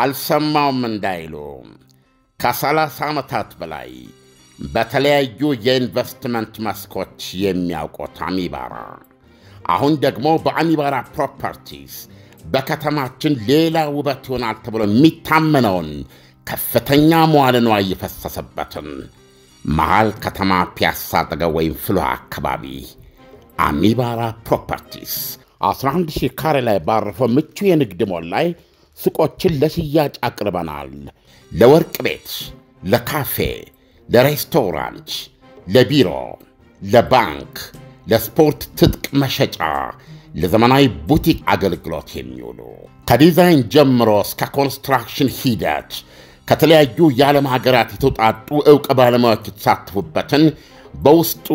አልሰማውም እንዳይሉ ከ30 ዓመታት በላይ በተለያዩ የኢንቨስትመንት መስኮች የሚያውቁት አሚባራ አሁን ደግሞ በአሚባራ ፕሮፐርቲስ በከተማችን ሌላ ውበት ይሆናል ተብሎ የሚታመነውን ከፍተኛ መዋለ ንዋይ እየፈሰሰበትን መሃል ከተማ ፒያሳ አጠገብ ወይም ፍሉሃ አካባቢ አሚባራ ፕሮፐርቲስ 11 ሺህ ካሬ ላይ ባረፈው ምቹ የንግድ ሞል ላይ ሱቆችን ለሽያጭ አቅርበናል። ለወርቅ ቤት፣ ለካፌ፣ ለሬስቶራንት፣ ለቢሮ፣ ለባንክ፣ ለስፖርት ትጥቅ መሸጫ፣ ለዘመናዊ ቡቲክ አገልግሎት የሚውሉ ከዲዛይን ጀምሮ እስከ ኮንስትራክሽን ሂደት ከተለያዩ የዓለም ሀገራት የተውጣጡ ዕውቅ ባለሙያዎች የተሳተፉበትን በውስጡ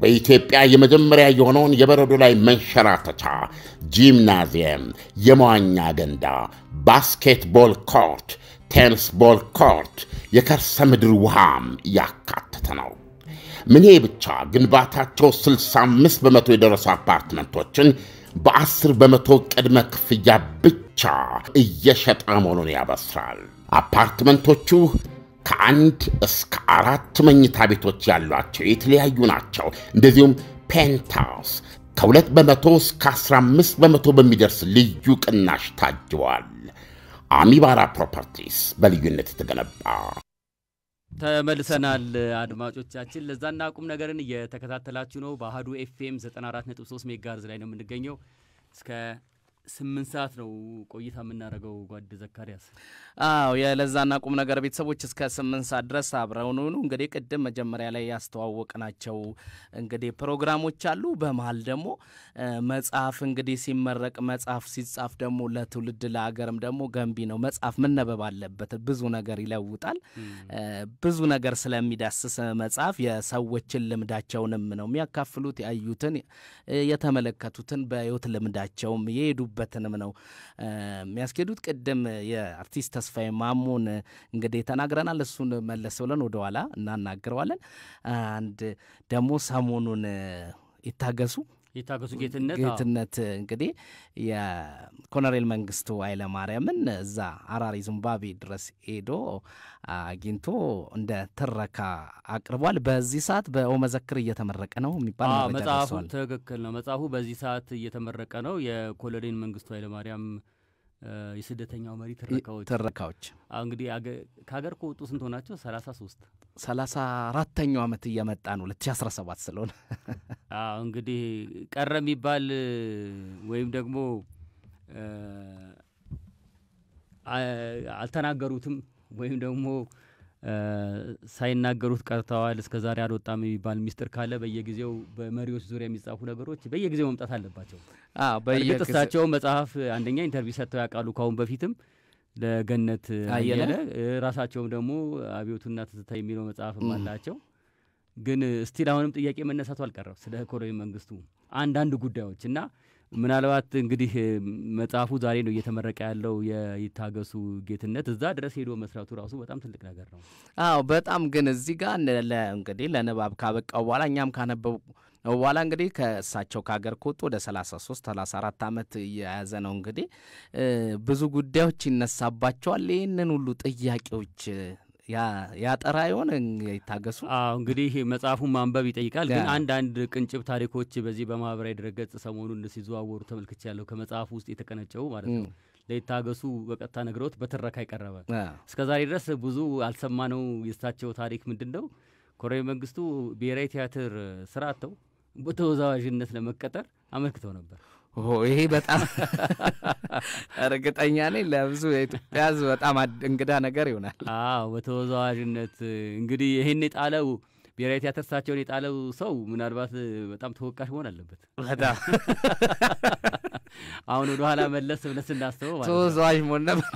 በኢትዮጵያ የመጀመሪያ የሆነውን የበረዶ ላይ መንሸራተቻ ጂምናዚየም፣ የመዋኛ ገንዳ፣ ባስኬትቦል ኮርት፣ ቴኒስ ቦል ኮርት፣ የከርሰ ምድር ውሃም ያካተተ ነው። ምን ብቻ ግንባታቸው 65 በመቶ የደረሱ አፓርትመንቶችን በ10 በመቶ ቅድመ ክፍያ ብቻ እየሸጠ መሆኑን ያበስራል። አፓርትመንቶቹ ከአንድ እስከ አራት መኝታ ቤቶች ያሏቸው የተለያዩ ናቸው። እንደዚሁም ፔንታውስ ከሁለት በመቶ እስከ 15 በመቶ በሚደርስ ልዩ ቅናሽ ታጅቧል። አሚባራ ፕሮፐርቲስ በልዩነት የተገነባ ተመልሰናል። አድማጮቻችን ለዛና ቁም ነገርን እየተከታተላችሁ ነው። በአህዱ ኤፍኤም 94.3 ሜጋርዝ ላይ ነው የምንገኘው እስከ ስምንት ሰዓት ነው ቆይታ የምናደርገው ጓድ ዘካርያስ አዎ የለዛና ቁም ነገር ቤተሰቦች እስከ ስምንት ሰዓት ድረስ አብረውን ሆኑ። እንግዲህ ቅድም መጀመሪያ ላይ ያስተዋወቅናቸው እንግዲህ ፕሮግራሞች አሉ። በመሀል ደግሞ መጽሐፍ እንግዲህ ሲመረቅ መጽሐፍ ሲጻፍ ደግሞ ለትውልድ ለሀገርም ደግሞ ገንቢ ነው። መጽሐፍ መነበብ አለበት። ብዙ ነገር ይለውጣል። ብዙ ነገር ስለሚዳስስ መጽሐፍ የሰዎችን ልምዳቸውንም ነው የሚያካፍሉት። ያዩትን፣ የተመለከቱትን በህይወት ልምዳቸውም የሄዱበትንም ነው የሚያስኬዱት። ቅድም የአርቲስት ተስፋ ማሙን እንግዲህ ተናግረናል። እሱን መለስ ብለን ወደኋላ እናናግረዋለን። አንድ ደግሞ ሰሞኑን ይታገሱ የታገሱ ጌትነት ጌትነት እንግዲህ የኮሎኔል መንግስቱ ኃይለማርያምን እዛ አራሪ ዚምባብዌ ድረስ ሄዶ አግኝቶ እንደ ትረካ አቅርቧል። በዚህ ሰዓት በኦመዘክር እየተመረቀ ነው የሚባል መጽሐፉ። ትክክል ነው። መጽሐፉ በዚህ ሰዓት እየተመረቀ ነው። የኮሎኔል መንግስቱ ኃይለማርያም የስደተኛው መሪ ትረካዎች ትረካዎች እንግዲህ ከሀገር ከወጡ ስንት ሆናቸው? ሰላሳ ሶስት ሰላሳ አራተኛው ዓመት እየመጣ ነው ሁለት ሺ አስራ ሰባት ስለሆነ እንግዲህ ቀረ የሚባል ወይም ደግሞ አልተናገሩትም ወይም ደግሞ ሳይናገሩት ቀርተዋል፣ እስከዛሬ አልወጣም የሚባል ሚስጥር ካለ በየጊዜው በመሪዎች ዙሪያ የሚጻፉ ነገሮች በየጊዜው መምጣት አለባቸው። እርግጥ እሳቸው መጽሐፍ አንደኛ ኢንተርቪው ሰጥተው ያውቃሉ ካሁን በፊትም ለገነት አየለ ራሳቸውም ደግሞ አብዮቱና ትዝታ የሚለው መጽሐፍ አላቸው። ግን ስቲል አሁንም ጥያቄ መነሳቱ አልቀረም ስለ ኢኮኖሚ መንግስቱ አንዳንድ ጉዳዮች እና ምናልባት እንግዲህ መጽሐፉ ዛሬ ነው እየተመረቀ ያለው የይታገሱ ጌትነት። እዛ ድረስ ሄዶ መስራቱ ራሱ በጣም ትልቅ ነገር ነው። አዎ በጣም ግን እዚህ ጋር እንግዲህ ለንባብ ካበቃው በኋላ እኛም ካነበቡ በኋላ እንግዲህ ከእሳቸው ከሀገር ከወጡ ወደ 33 34 ዓመት የያዘ ነው። እንግዲህ ብዙ ጉዳዮች ይነሳባቸዋል። ይህንን ሁሉ ጥያቄዎች ያጠራ የሆነ ይታገሱ። አዎ እንግዲህ መጽሐፉን ማንበብ ይጠይቃል። ግን አንዳንድ ቅንጭብ ታሪኮች በዚህ በማህበራዊ ድረገጽ ሰሞኑን ሲዘዋወሩ ተመልክቼ ያለው ከመጽሐፉ ውስጥ የተቀነጨው ማለት ነው። ለይታገሱ በቀጥታ ነግረውት በትረካ እስከ ዛሬ ድረስ ብዙ አልሰማነው። የእሳቸው ታሪክ ምንድን ነው? ኮሎኔል መንግስቱ ብሔራዊ ቲያትር ስራ አጥተው በተወዛዋዥነት ለመቀጠር አመልክተው ነበር። ይሄ በጣም እርግጠኛ ነኝ ለብዙ የኢትዮጵያ ሕዝብ በጣም እንግዳ ነገር ይሆናል። አዎ በተወዛዋዥነት እንግዲህ ይህን የጣለው ብሔራዊ ቲያትር እሳቸውን የጣለው ሰው ምናልባት በጣም ተወቃሽ መሆን አለበት። በጣም አሁን ወደ ኋላ መለስ ብለን ስናስበው ተወዛዋዥ መሆን ነበር።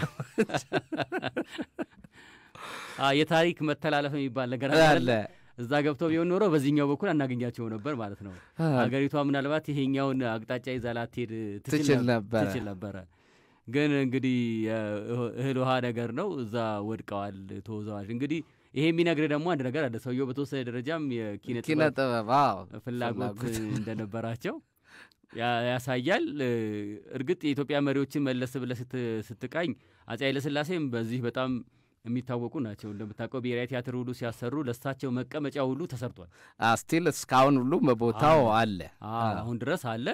የታሪክ መተላለፍ የሚባል ነገር አለ። እዛ ገብተው ቢሆን ኖሮ በዚህኛው በኩል አናገኛቸው ነበር ማለት ነው። ሀገሪቷ ምናልባት ይሄኛውን አቅጣጫ ይዛ ላትሄድ ትችል ነበረ። ግን እንግዲህ እህል ውሃ ነገር ነው። እዛ ወድቀዋል፣ ተወዘዋል። እንግዲህ ይሄ የሚነግር ደግሞ አንድ ነገር አለ። ሰውየው በተወሰነ ደረጃም የኪነ ጥበብ ፍላጎት እንደነበራቸው ያሳያል። እርግጥ የኢትዮጵያ መሪዎችን መለስ ብለህ ስትቃኝ አፄ ኃይለስላሴም በዚህ በጣም የሚታወቁ ናቸው። እንደምታውቀው ብሔራዊ ቲያትር ሁሉ ሲያሰሩ ለእሳቸው መቀመጫ ሁሉ ተሰርቷል። ስቲል እስካሁን ሁሉ በቦታው አለ፣ አሁን ድረስ አለ።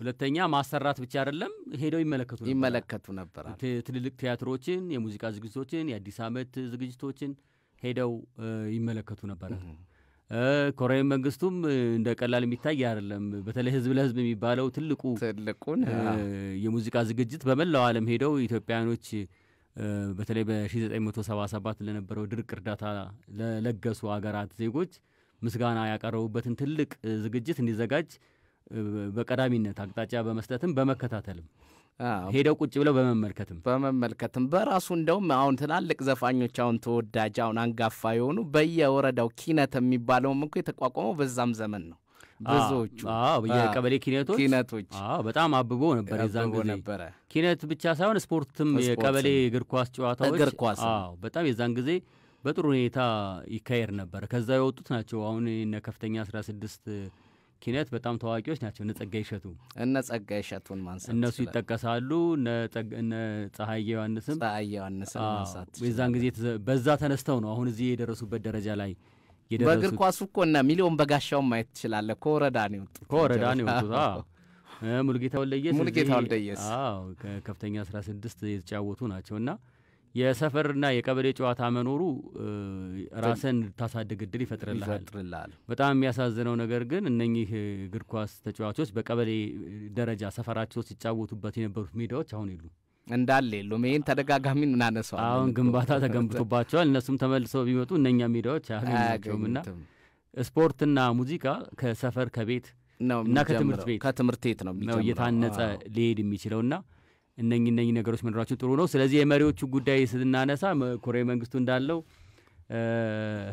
ሁለተኛ ማሰራት ብቻ አይደለም፣ ሄደው ይመለከቱ ይመለከቱ ነበር። ትልልቅ ቲያትሮችን፣ የሙዚቃ ዝግጅቶችን፣ የአዲስ ዓመት ዝግጅቶችን ሄደው ይመለከቱ ነበረ። ኮረኔል መንግስቱም እንደ ቀላል የሚታይ አይደለም። በተለይ ህዝብ ለህዝብ የሚባለው ትልቁ ትልቁን የሙዚቃ ዝግጅት በመላው ዓለም ሄደው ኢትዮጵያኖች በተለይ በ1977 ለነበረው ድርቅ እርዳታ ለለገሱ ሀገራት ዜጎች ምስጋና ያቀረቡበትን ትልቅ ዝግጅት እንዲዘጋጅ በቀዳሚነት አቅጣጫ በመስጠትም በመከታተልም ሄደው ቁጭ ብለው በመመልከትም በመመልከትም በራሱ እንደውም አሁን ትላልቅ ዘፋኞች አሁን ተወዳጅ አሁን አንጋፋ የሆኑ በየወረዳው ኪነት የሚባለውም እኮ የተቋቋመው በዛም ዘመን ነው። ብዙዎቹ የቀበሌ ኪነቶች ኪነቶች በጣም አብቦ ነበር። የዛን ጊዜ ኪነት ብቻ ሳይሆን ስፖርትም የቀበሌ እግር ኳስ ጨዋታዎች እግር ኳስ በጣም የዛን ጊዜ በጥሩ ሁኔታ ይካሄድ ነበር። ከዛ የወጡት ናቸው አሁን እነ ከፍተኛ አስራ ስድስት ኪነት በጣም ታዋቂዎች ናቸው። እነ ጸጋይ እሸቱ እነ ጸጋ ይሸቱን ማንሳት እነሱ ይጠቀሳሉ። እነ ጸሐዬ ዮሐንስም ጸሐዬ ዮሐንስም ማንሳት የዛን ጊዜ በዛ ተነስተው ነው አሁን እዚህ የደረሱበት ደረጃ ላይ በእግር ኳሱ እኮ እና ሚሊዮን በጋሻውን ማየት ትችላለ። ከወረዳ ነው የወጡት ከወረዳ ነው የወጡት። ሙልጌታ ወልደየስ ሙልጌታ ወልደየስ ከፍተኛ አስራ ስድስት የተጫወቱ ናቸው እና የሰፈርና የቀበሌ ጨዋታ መኖሩ ራስን ታሳድግ እድል ይፈጥርልሃል። በጣም የሚያሳዝነው ነገር ግን እነኚህ እግር ኳስ ተጫዋቾች በቀበሌ ደረጃ ሰፈራቸው ሲጫወቱበት የነበሩት ሜዳዎች አሁን የሉም። እንዳለ የሉም። ይህን ተደጋጋሚ እናነሰዋል። አሁን ግንባታ ተገንብቶባቸዋል። እነሱም ተመልሰው ቢመጡ እነኛ ሚዲያዎች አያገኙቸውምና ስፖርትና ሙዚቃ ከሰፈር ከቤት እና ከትምህርት ቤት ከትምህርት ቤት ነው እየታነጸ ሊሄድ የሚችለውና እነኝ እነኝ ነገሮች መኖራቸው ጥሩ ነው። ስለዚህ የመሪዎቹ ጉዳይ ስናነሳ ኮሬ መንግስቱ እንዳለው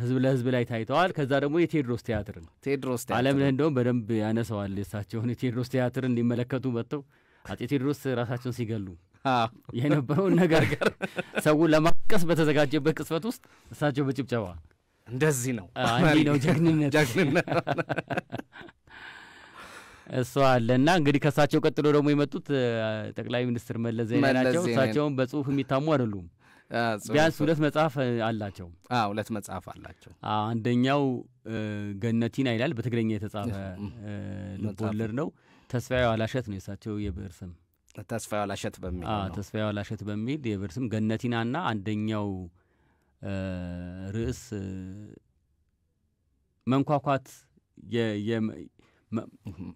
ህዝብ ለህዝብ ላይ ታይተዋል። ከዛ ደግሞ የቴዎድሮስ ቲያትርን ቴድሮስ ዓለም እንደውም በደንብ ያነሰዋል። የሳቸውን የቴድሮስ ቲያትርን ሊመለከቱ መጥተው አጼ ቴዎድሮስ ራሳቸውን ሲገሉ የነበረውን ነገር ጋር ሰው ለማቀስ በተዘጋጀበት ቅጽበት ውስጥ እሳቸው በጭብጨባ እንደዚህ ነው እንዲህ ነው ጀግንነት ጀግንነት አለ አለና እንግዲህ ከእሳቸው ቀጥሎ ደግሞ የመጡት ጠቅላይ ሚኒስትር መለስ ዜናዊ ናቸው። እሳቸውን በጽሁፍ የሚታሙ አይደሉም። ቢያንስ ሁለት መጽሐፍ አላቸው። ሁለት መጽሐፍ አላቸው። አንደኛው ገነቲና ይላል በትግረኛ የተጻፈ ልብ ነው። ተስፋዬ ዋላሸት ነው የሳቸው የብዕር ስም ተስፋዬ ዋላሸት በሚል ተስፋዬ ዋላሸት በሚል የብዕር ስም ገነቲናና አንደኛው ርዕስ መንኳኳት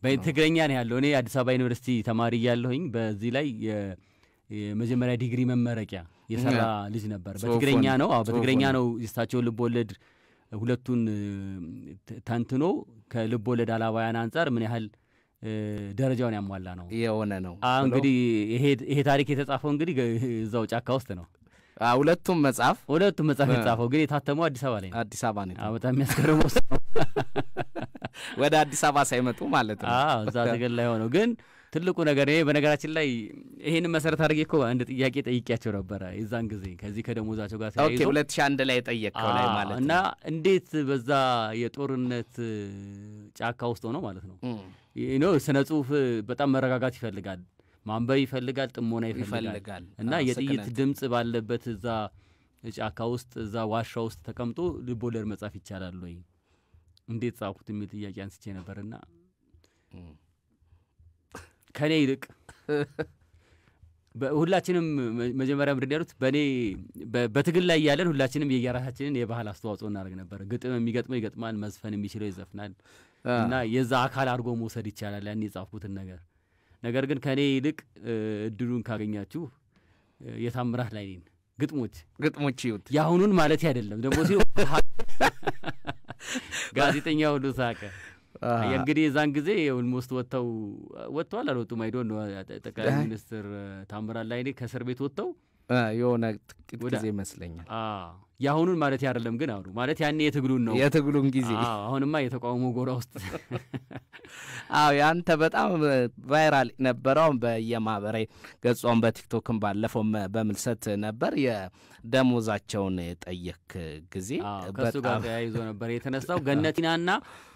በትግረኛ ነው ያለው። እኔ አዲስ አበባ ዩኒቨርሲቲ ተማሪ እያለሁኝ በዚህ ላይ የመጀመሪያ ዲግሪ መመረቂያ የሰራ ልጅ ነበር። በትግረኛ ነው በትግረኛ ነው የእሳቸውን ልብ ወለድ ሁለቱን ተንትኖ ከልብ ወለድ አላባያን አንጻር ምን ያህል ደረጃውን ያሟላ ነው የሆነ ነው። እንግዲህ ይሄ ታሪክ የተጻፈው እንግዲህ እዛው ጫካ ውስጥ ነው። ሁለቱም መጽሐፍ ሁለቱም መጽሐፍ የተጻፈው ግን የታተመው አዲስ አበባ ላይ ነው። አዲስ አበባ ነው። በጣም የሚያስገርመው ነው። ወደ አዲስ አበባ ሳይመጡ ማለት ነው። እዛ ትግል ላይ ሆነው ግን ትልቁ ነገር ይሄ በነገራችን ላይ ይሄንን መሰረት አድርጌ እኮ አንድ ጥያቄ ጠይቄያቸው ነበረ። የዛን ጊዜ ከዚህ ከደሞዛቸው ጋር ተያይዞ ሁለት ሺህ አንድ ላይ የጠየቀው ላይ ማለት ነው እና እንዴት በዛ የጦርነት ጫካ ውስጥ ሆነው ማለት ነው ስነ ጽሁፍ በጣም መረጋጋት ይፈልጋል፣ ማንበብ ይፈልጋል፣ ጥሞና ይፈልጋል እና የጥይት ድምፅ ባለበት እዛ ጫካ ውስጥ እዛ ዋሻ ውስጥ ተቀምጦ ልቦለድ መጻፍ ይቻላል ወይ? እንዴት ጻፍኩት የሚል ጥያቄ አንስቼ ነበርና ከእኔ ይልቅ ሁላችንም መጀመሪያ ምንድን ያሉት በእኔ በትግል ላይ እያለን ሁላችንም የየራሳችንን የባህል አስተዋጽኦ እናደርግ ነበር። ግጥም የሚገጥመው ይገጥማል፣ መዝፈን የሚችለው ይዘፍናል እና የዛ አካል አድርጎ መውሰድ ይቻላል ያን የጻፍኩትን ነገር። ነገር ግን ከእኔ ይልቅ እድሉን ካገኛችሁ የታምራት ላይ ነን ግጥሞች ግጥሞች ይዩት። የአሁኑን ማለት አይደለም ደግሞ ሲ ጋዜጠኛ ሁሉ ሳቀ። እንግዲህ የዛን ጊዜ ኦልሞስት ወጥተው ወጥተዋል አልወጡ ማይዶ ጠቅላይ ሚኒስትር ታምራት ላይኔ ከእስር ቤት ወጥተው የሆነ ጥቂት ጊዜ ይመስለኛል የአሁኑን ማለት አይደለም ግን አሉ ማለት ያኔ የትግሉን ነው የትግሉን ጊዜ አሁንማ የተቃውሞ ጎራ ውስጥ አዎ ያንተ በጣም ቫይራል ነበረው በየማህበሬ ገጿን በቲክቶክን ባለፈው በምልሰት ነበር የደሞዛቸውን የጠየክ ጊዜ ከሱ ጋር ተያይዞ ነበር የተነሳው ገነቲናና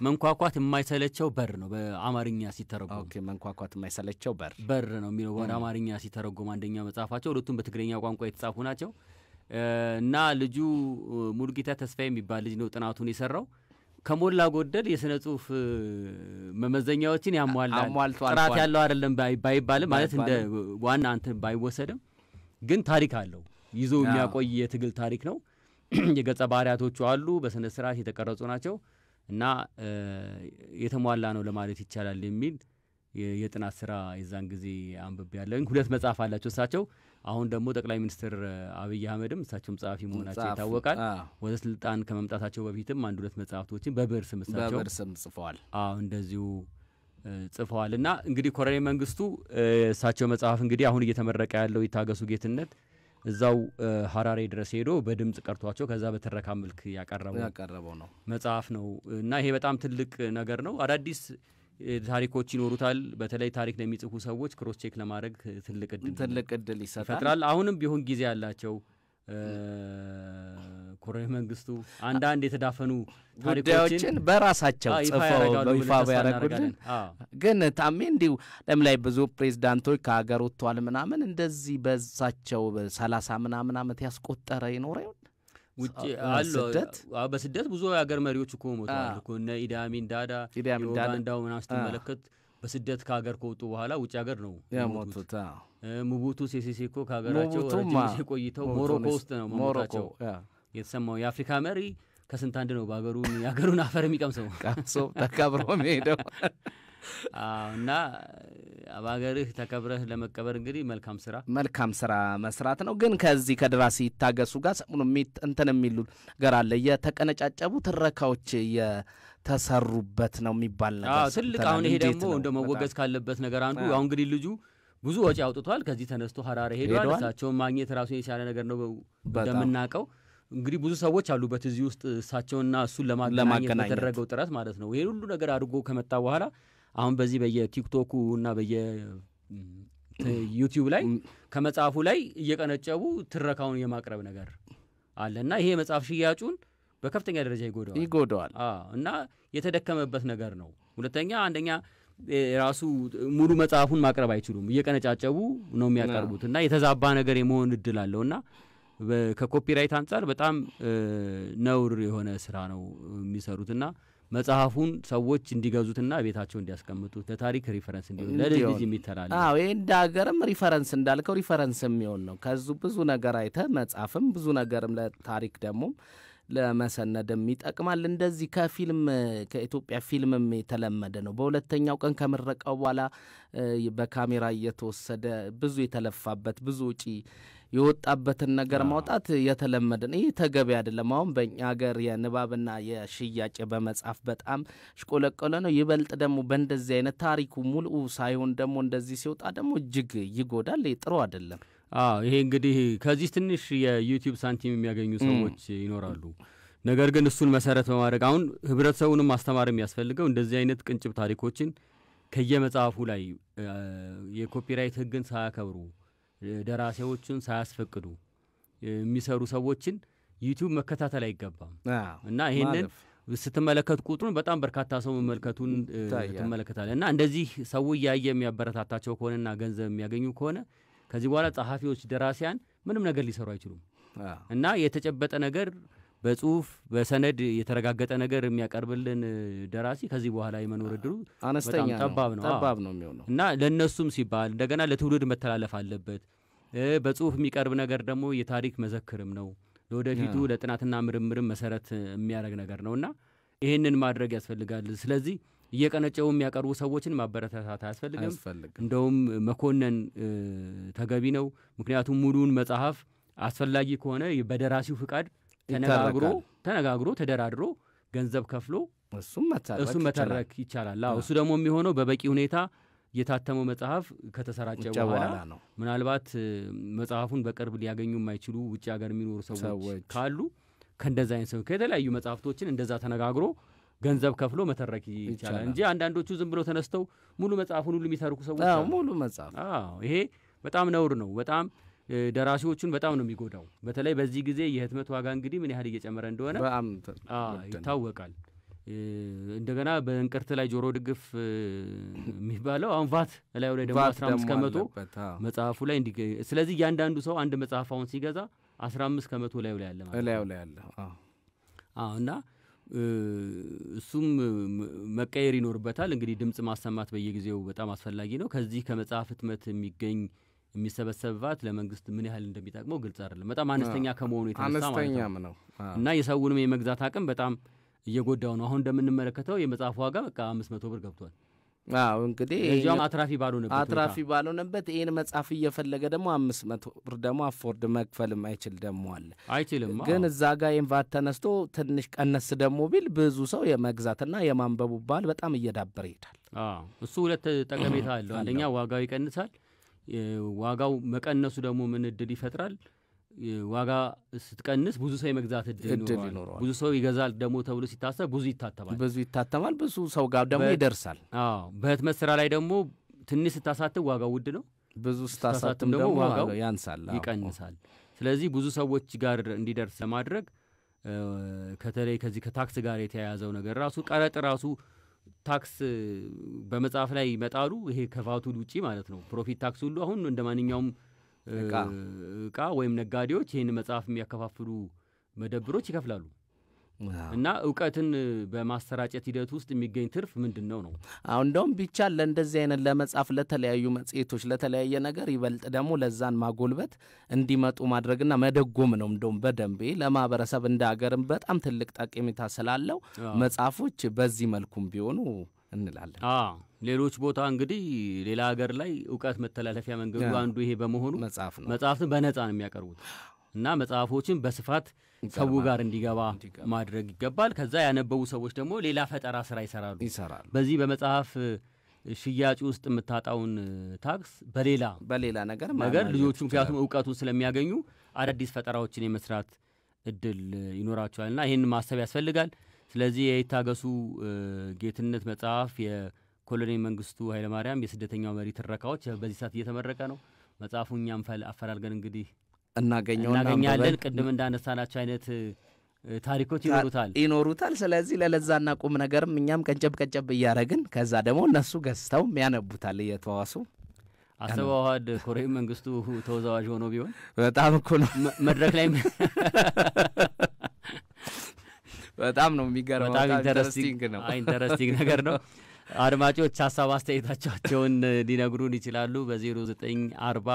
መንኳኳት የማይሰለቸው በር ነው በአማርኛ ሲተረጉም መንኳኳት የማይሰለቸው በር በር ነው የሚለው በአማርኛ ሲተረጉም ሲተረጎም አንደኛ መጽሐፋቸው ሁለቱም በትግረኛ ቋንቋ የተጻፉ ናቸው እና ልጁ ሙሉጌታ ተስፋ የሚባል ልጅ ነው ጥናቱን የሰራው። ከሞላ ጎደል የስነ ጽሁፍ መመዘኛዎችን ያሟላል። ጥራት ያለው አይደለም ባይባልም ማለት እንደ ዋና አንተን ባይወሰድም ግን ታሪክ አለው። ይዞ የሚያቆይ የትግል ታሪክ ነው። የገጸ ባህሪያቶቹ አሉ፣ በስነ ስርዓት የተቀረጹ ናቸው እና የተሟላ ነው ለማለት ይቻላል የሚል የጥናት ስራ የዛን ጊዜ አንብቤ ያለሁኝ። ሁለት መጽሐፍ አላቸው እሳቸው አሁን ደግሞ ጠቅላይ ሚኒስትር አብይ አህመድም እሳቸውም ጸሐፊ መሆናቸው ይታወቃል። ወደ ስልጣን ከመምጣታቸው በፊትም አንድ ሁለት መጽሐፍቶችን በብዕር ስም እሳቸው በብዕር ስም ጽፈዋል። አዎ እንደዚሁ ጽፈዋል እና እንግዲህ ኮሎኔል መንግስቱ እሳቸው መጽሐፍ እንግዲህ አሁን እየተመረቀ ያለው ይታገሱ ጌትነት እዛው ሀራሬ ድረስ ሄዶ በድምጽ ቀርቷቸው ከዛ በትረካ መልክ ያቀረበው ነው መጽሐፍ ነው እና ይሄ በጣም ትልቅ ነገር ነው። አዳዲስ ታሪኮች ይኖሩታል። በተለይ ታሪክ ለሚጽፉ ሰዎች ክሮስ ቼክ ለማድረግ ትልቅ እድል ትልቅ እድል ይፈጥራል። አሁንም ቢሆን ጊዜ ያላቸው ኮሎኔል መንግስቱ አንዳንድ የተዳፈኑ ጉዳዮችን በራሳቸው ጽፈው በይፋ ያደረጉልን። ግን ታሜ እንዲሁ ለም ላይ ብዙ ፕሬዚዳንቶች ከሀገር ወጥተዋል ምናምን እንደዚህ በዛቸው ሰላሳ ምናምን ዓመት ያስቆጠረ ይኖረ ውጭ አሉ። በስደት ብዙ የሀገር መሪዎች እኮ ሞተዋል እኮ እነ ኢዳሚን ዳዳ ዩጋንዳው ምናምን ስትመለከት በስደት ከሀገር ከወጡ በኋላ ውጭ ሀገር ነው የሞቱት። ሙቡቱ ሴሴሴ እኮ ከሀገራቸው ረጅም ጊዜ ቆይተው ሞሮኮ ውስጥ ነው መሞታቸው የተሰማው። የአፍሪካ መሪ ከስንት አንድ ነው በሀገሩን የሀገሩን አፈር የሚቀምሰው ቀምሶ ተከብሮ ሄደው እና በሀገርህ ተከብረህ ለመቀበር እንግዲህ መልካም ስራ መልካም ስራ መስራት ነው። ግን ከዚህ ከደራሲ ይታገሱ ጋር ሰሙኑ እንትን የሚሉ ነገር አለ። የተቀነጫጨቡ ትረካዎች የተሰሩበት ነው የሚባል ነገር ትልቅ። አሁን ይሄ ደግሞ እንደ መወገዝ ካለበት ነገር አንዱ አሁን እንግዲህ ልጁ ብዙ ወጪ አውጥቷል። ከዚህ ተነስቶ ሀራሬ ሄዷል። እሳቸውን ማግኘት ራሱን የቻለ ነገር ነው እንደምናውቀው እንግዲህ ብዙ ሰዎች አሉበት እዚህ ውስጥ እሳቸውና እሱን ለማገናኘት የተደረገው ጥረት ማለት ነው። ይሄን ሁሉ ነገር አድርጎ ከመጣ በኋላ አሁን በዚህ በየቲክቶኩ እና በየ ዩቲዩብ ላይ ከመጽሐፉ ላይ እየቀነጨቡ ትረካውን የማቅረብ ነገር አለ እና ይሄ የመጽሐፍ ሽያጩን በከፍተኛ ደረጃ ይጎደዋል ይጎደዋል እና የተደከመበት ነገር ነው። ሁለተኛ አንደኛ ራሱ ሙሉ መጽሐፉን ማቅረብ አይችሉም። እየቀነጫጨቡ ነው የሚያቀርቡት እና የተዛባ ነገር የመሆን እድል አለው እና ከኮፒራይት አንጻር በጣም ነውር የሆነ ስራ ነው የሚሰሩት እና መጽሐፉን ሰዎች እንዲገዙትና ቤታቸው እንዲያስቀምጡት ለታሪክ ሪፈረንስ እንዲሆን ለልጅ ልጅ የሚተላለ ይህ እንደ ሀገርም ሪፈረንስ እንዳልከው ሪፈረንስ የሚሆን ነው። ከዙ ብዙ ነገር አይተ መጽሐፍም ብዙ ነገርም ለታሪክ ደግሞ ለመሰነድም ይጠቅማል። እንደዚህ ከፊልም ከኢትዮጵያ ፊልምም የተለመደ ነው። በሁለተኛው ቀን ከመረቀው በኋላ በካሜራ እየተወሰደ ብዙ የተለፋበት ብዙ ውጪ የወጣበትን ነገር ማውጣት የተለመደ ነው። ይህ ተገቢ አይደለም። አሁን በእኛ ሀገር የንባብና የሽያጭ በመጻፍ በጣም ሽቆለቆለ ነው። ይበልጥ ደግሞ በእንደዚህ አይነት ታሪኩ ሙሉ ሳይሆን ደግሞ እንደዚህ ሲወጣ ደግሞ እጅግ ይጎዳል። ጥሩ አይደለም። ይሄ እንግዲህ ከዚህ ትንሽ የዩቲዩብ ሳንቲም የሚያገኙ ሰዎች ይኖራሉ። ነገር ግን እሱን መሰረት በማድረግ አሁን ህብረተሰቡንም ማስተማር የሚያስፈልገው እንደዚህ አይነት ቅንጭብ ታሪኮችን ከየመጽሐፉ ላይ የኮፒራይት ህግን ሳያከብሩ ደራሲዎችን ሳያስፈቅዱ የሚሰሩ ሰዎችን ዩቲዩብ መከታተል አይገባም እና ይህንን ስትመለከት ቁጥሩን በጣም በርካታ ሰው መመልከቱን ትመለከታለ እና እንደዚህ ሰው እያየ የሚያበረታታቸው ከሆነና ገንዘብ የሚያገኙ ከሆነ ከዚህ በኋላ ጸሐፊዎች፣ ደራሲያን ምንም ነገር ሊሰሩ አይችሉም እና የተጨበጠ ነገር በጽሁፍ በሰነድ የተረጋገጠ ነገር የሚያቀርብልን ደራሲ ከዚህ በኋላ የመኖር እድሉ አነስተኛ ጠባብ ነው ጠባብ ነው የሚሆነው እና ለእነሱም ሲባል እንደገና ለትውልድ መተላለፍ አለበት። በጽሁፍ የሚቀርብ ነገር ደግሞ የታሪክ መዘክርም ነው፣ ለወደፊቱ ለጥናትና ምርምርም መሰረት የሚያደርግ ነገር ነው እና ይህንን ማድረግ ያስፈልጋል። ስለዚህ እየቀነጨው የሚያቀርቡ ሰዎችን ማበረታታት አያስፈልግም። እንደውም መኮነን ተገቢ ነው። ምክንያቱም ሙሉውን መጽሐፍ አስፈላጊ ከሆነ በደራሲው ፍቃድ ተነጋግሮ ተነጋግሮ ተደራድሮ ገንዘብ ከፍሎ እሱም መተረክ ይቻላል። እሱ ደግሞ የሚሆነው በበቂ ሁኔታ የታተመው መጽሐፍ ከተሰራጨ በኋላ ነው። ምናልባት መጽሐፉን በቅርብ ሊያገኙ የማይችሉ ውጭ ሀገር የሚኖሩ ሰዎች ካሉ ከእንደዛ አይነት ሰው ከተለያዩ መጽሐፍቶችን እንደዛ ተነጋግሮ ገንዘብ ከፍሎ መተረክ ይቻላል እንጂ አንዳንዶቹ ዝም ብሎ ተነስተው ሙሉ መጽሐፉን ሁሉ የሚተርኩ ሰዎች ሙሉ መጽሐፍ ይሄ በጣም ነውር ነው። በጣም ደራሲዎቹን በጣም ነው የሚጎዳው። በተለይ በዚህ ጊዜ የህትመት ዋጋ እንግዲህ ምን ያህል እየጨመረ እንደሆነ ይታወቃል። እንደገና በእንቅርት ላይ ጆሮ ድግፍ የሚባለው አሁን ቫት ላዩ ላይ ደግሞ አስራ አምስት ከመቶ መጽሐፉ ላይ እንዲ ስለዚህ እያንዳንዱ ሰው አንድ መጽሐፍ አሁን ሲገዛ አስራ አምስት ከመቶ ላዩ ላይ ያለ ላዩ ላይ ያለ እና እሱም መቀየር ይኖርበታል። እንግዲህ ድምፅ ማሰማት በየጊዜው በጣም አስፈላጊ ነው። ከዚህ ከመጽሐፍ ህትመት የሚገኝ የሚሰበሰብባት ለመንግስት ምን ያህል እንደሚጠቅመው ግልጽ አይደለም። በጣም አነስተኛ ከመሆኑ የተነሳ ማለት ነው እና የሰውንም የመግዛት አቅም በጣም እየጎዳው ነው። አሁን እንደምንመለከተው የመጽሐፍ ዋጋ በቃ አምስት መቶ ብር ገብቷል። አዎ እንግዲህ አትራፊ ባልሆነበት አትራፊ ባልሆነበት ይህን መጽሐፍ እየፈለገ ደግሞ አምስት መቶ ብር ደግሞ አፎርድ መክፈልም አይችል ደግሞ አለ አይችልም። ግን እዛ ጋር ኢንቫት ተነስቶ ትንሽ ቀነስ ደግሞ ቢል ብዙ ሰው የመግዛትና የማንበቡ ባህል በጣም እየዳበረ ይሄዳል። እሱ ሁለት ጠቀሜታ አለው። አንደኛ ዋጋው ይቀንሳል፣ ዋጋው መቀነሱ ደግሞ ምን እድል ይፈጥራል? ዋጋ ስትቀንስ ብዙ ሰው የመግዛት እድል ይኖረዋል። ብዙ ሰው ይገዛል ደግሞ ተብሎ ሲታሰብ ብዙ ይታተማል። ብዙ ይታተማል። ብዙ ሰው ጋር ደግሞ ይደርሳል። አዎ፣ በህትመት ስራ ላይ ደግሞ ትንሽ ስታሳትም ዋጋው ውድ ነው። ብዙ ስታሳትም ደግሞ ዋጋው ያንሳል፣ ይቀንሳል። ስለዚህ ብዙ ሰዎች ጋር እንዲደርስ ለማድረግ ከተለይ ከዚህ ከታክስ ጋር የተያያዘው ነገር ራሱ ቀረጥ ራሱ ታክስ በመጽሐፍ ላይ ይመጣሉ ይሄ ከቫቱል ውጪ ማለት ነው። ፕሮፊት ታክስ ሁሉ አሁን እንደ ማንኛውም እቃ ወይም ነጋዴዎች ይህን መጽሐፍ የሚያከፋፍሉ መደብሮች ይከፍላሉ። እና እውቀትን በማሰራጨት ሂደት ውስጥ የሚገኝ ትርፍ ምንድን ነው ነው? አሁ እንደውም ቢቻል ለእንደዚህ አይነት ለመጻፍ፣ ለተለያዩ መጽሔቶች፣ ለተለያየ ነገር ይበልጥ ደግሞ ለዛን ማጎልበት እንዲመጡ ማድረግና መደጎም ነው። እንደውም በደንብ ለማህበረሰብ እንደ አገርም በጣም ትልቅ ጠቀሜታ ስላለው መጽሐፎች በዚህ መልኩም ቢሆኑ እንላለን። ሌሎች ቦታ እንግዲህ ሌላ ሀገር ላይ እውቀት መተላለፊያ መንገዱ አንዱ ይሄ በመሆኑ መጽሐፍ ነው። መጽሐፍትን በነጻ ነው የሚያቀርቡት። እና መጽሐፎችን በስፋት ሰው ጋር እንዲገባ ማድረግ ይገባል። ከዛ ያነበቡ ሰዎች ደግሞ ሌላ ፈጠራ ስራ ይሰራሉ ይሰራሉ። በዚህ በመጽሐፍ ሽያጭ ውስጥ የምታጣውን ታክስ በሌላ በሌላ ነገር ነገር ልጆቹ ምክንያቱም እውቀቱን ስለሚያገኙ አዳዲስ ፈጠራዎችን የመስራት እድል ይኖራቸዋል እና ይህን ማሰብ ያስፈልጋል። ስለዚህ የይታገሱ ጌትነት መጽሐፍ የኮሎኔል መንግስቱ ኃይለማርያም የስደተኛው መሪ ትረካዎች በዚህ ሰዓት እየተመረቀ ነው። መጽሐፉ እኛም አፈላልገን እንግዲህ እናገኘዋለን። ቅድም እንዳነሳናቸው አይነት ታሪኮች ይኖሩታል ይኖሩታል። ስለዚህ ለለዛና ቁም ነገርም እኛም ቀንጨብ ቀንጨብ እያደረግን ከዛ ደግሞ እነሱ ገዝተውም ያነቡታል እየተዋሱ አሰባዋድ ኮሬ መንግስቱ ተወዛዋዥ ሆኖ ቢሆን በጣም እኮ ነው መድረክ ላይ በጣም ነው የሚገርመው። ኢንተረስቲንግ ነው፣ ኢንተረስቲንግ ነገር ነው። አድማጮች ሀሳብ አስተያየታቸውን ሊነግሩን ይችላሉ በዜሮ ዘጠኝ አርባ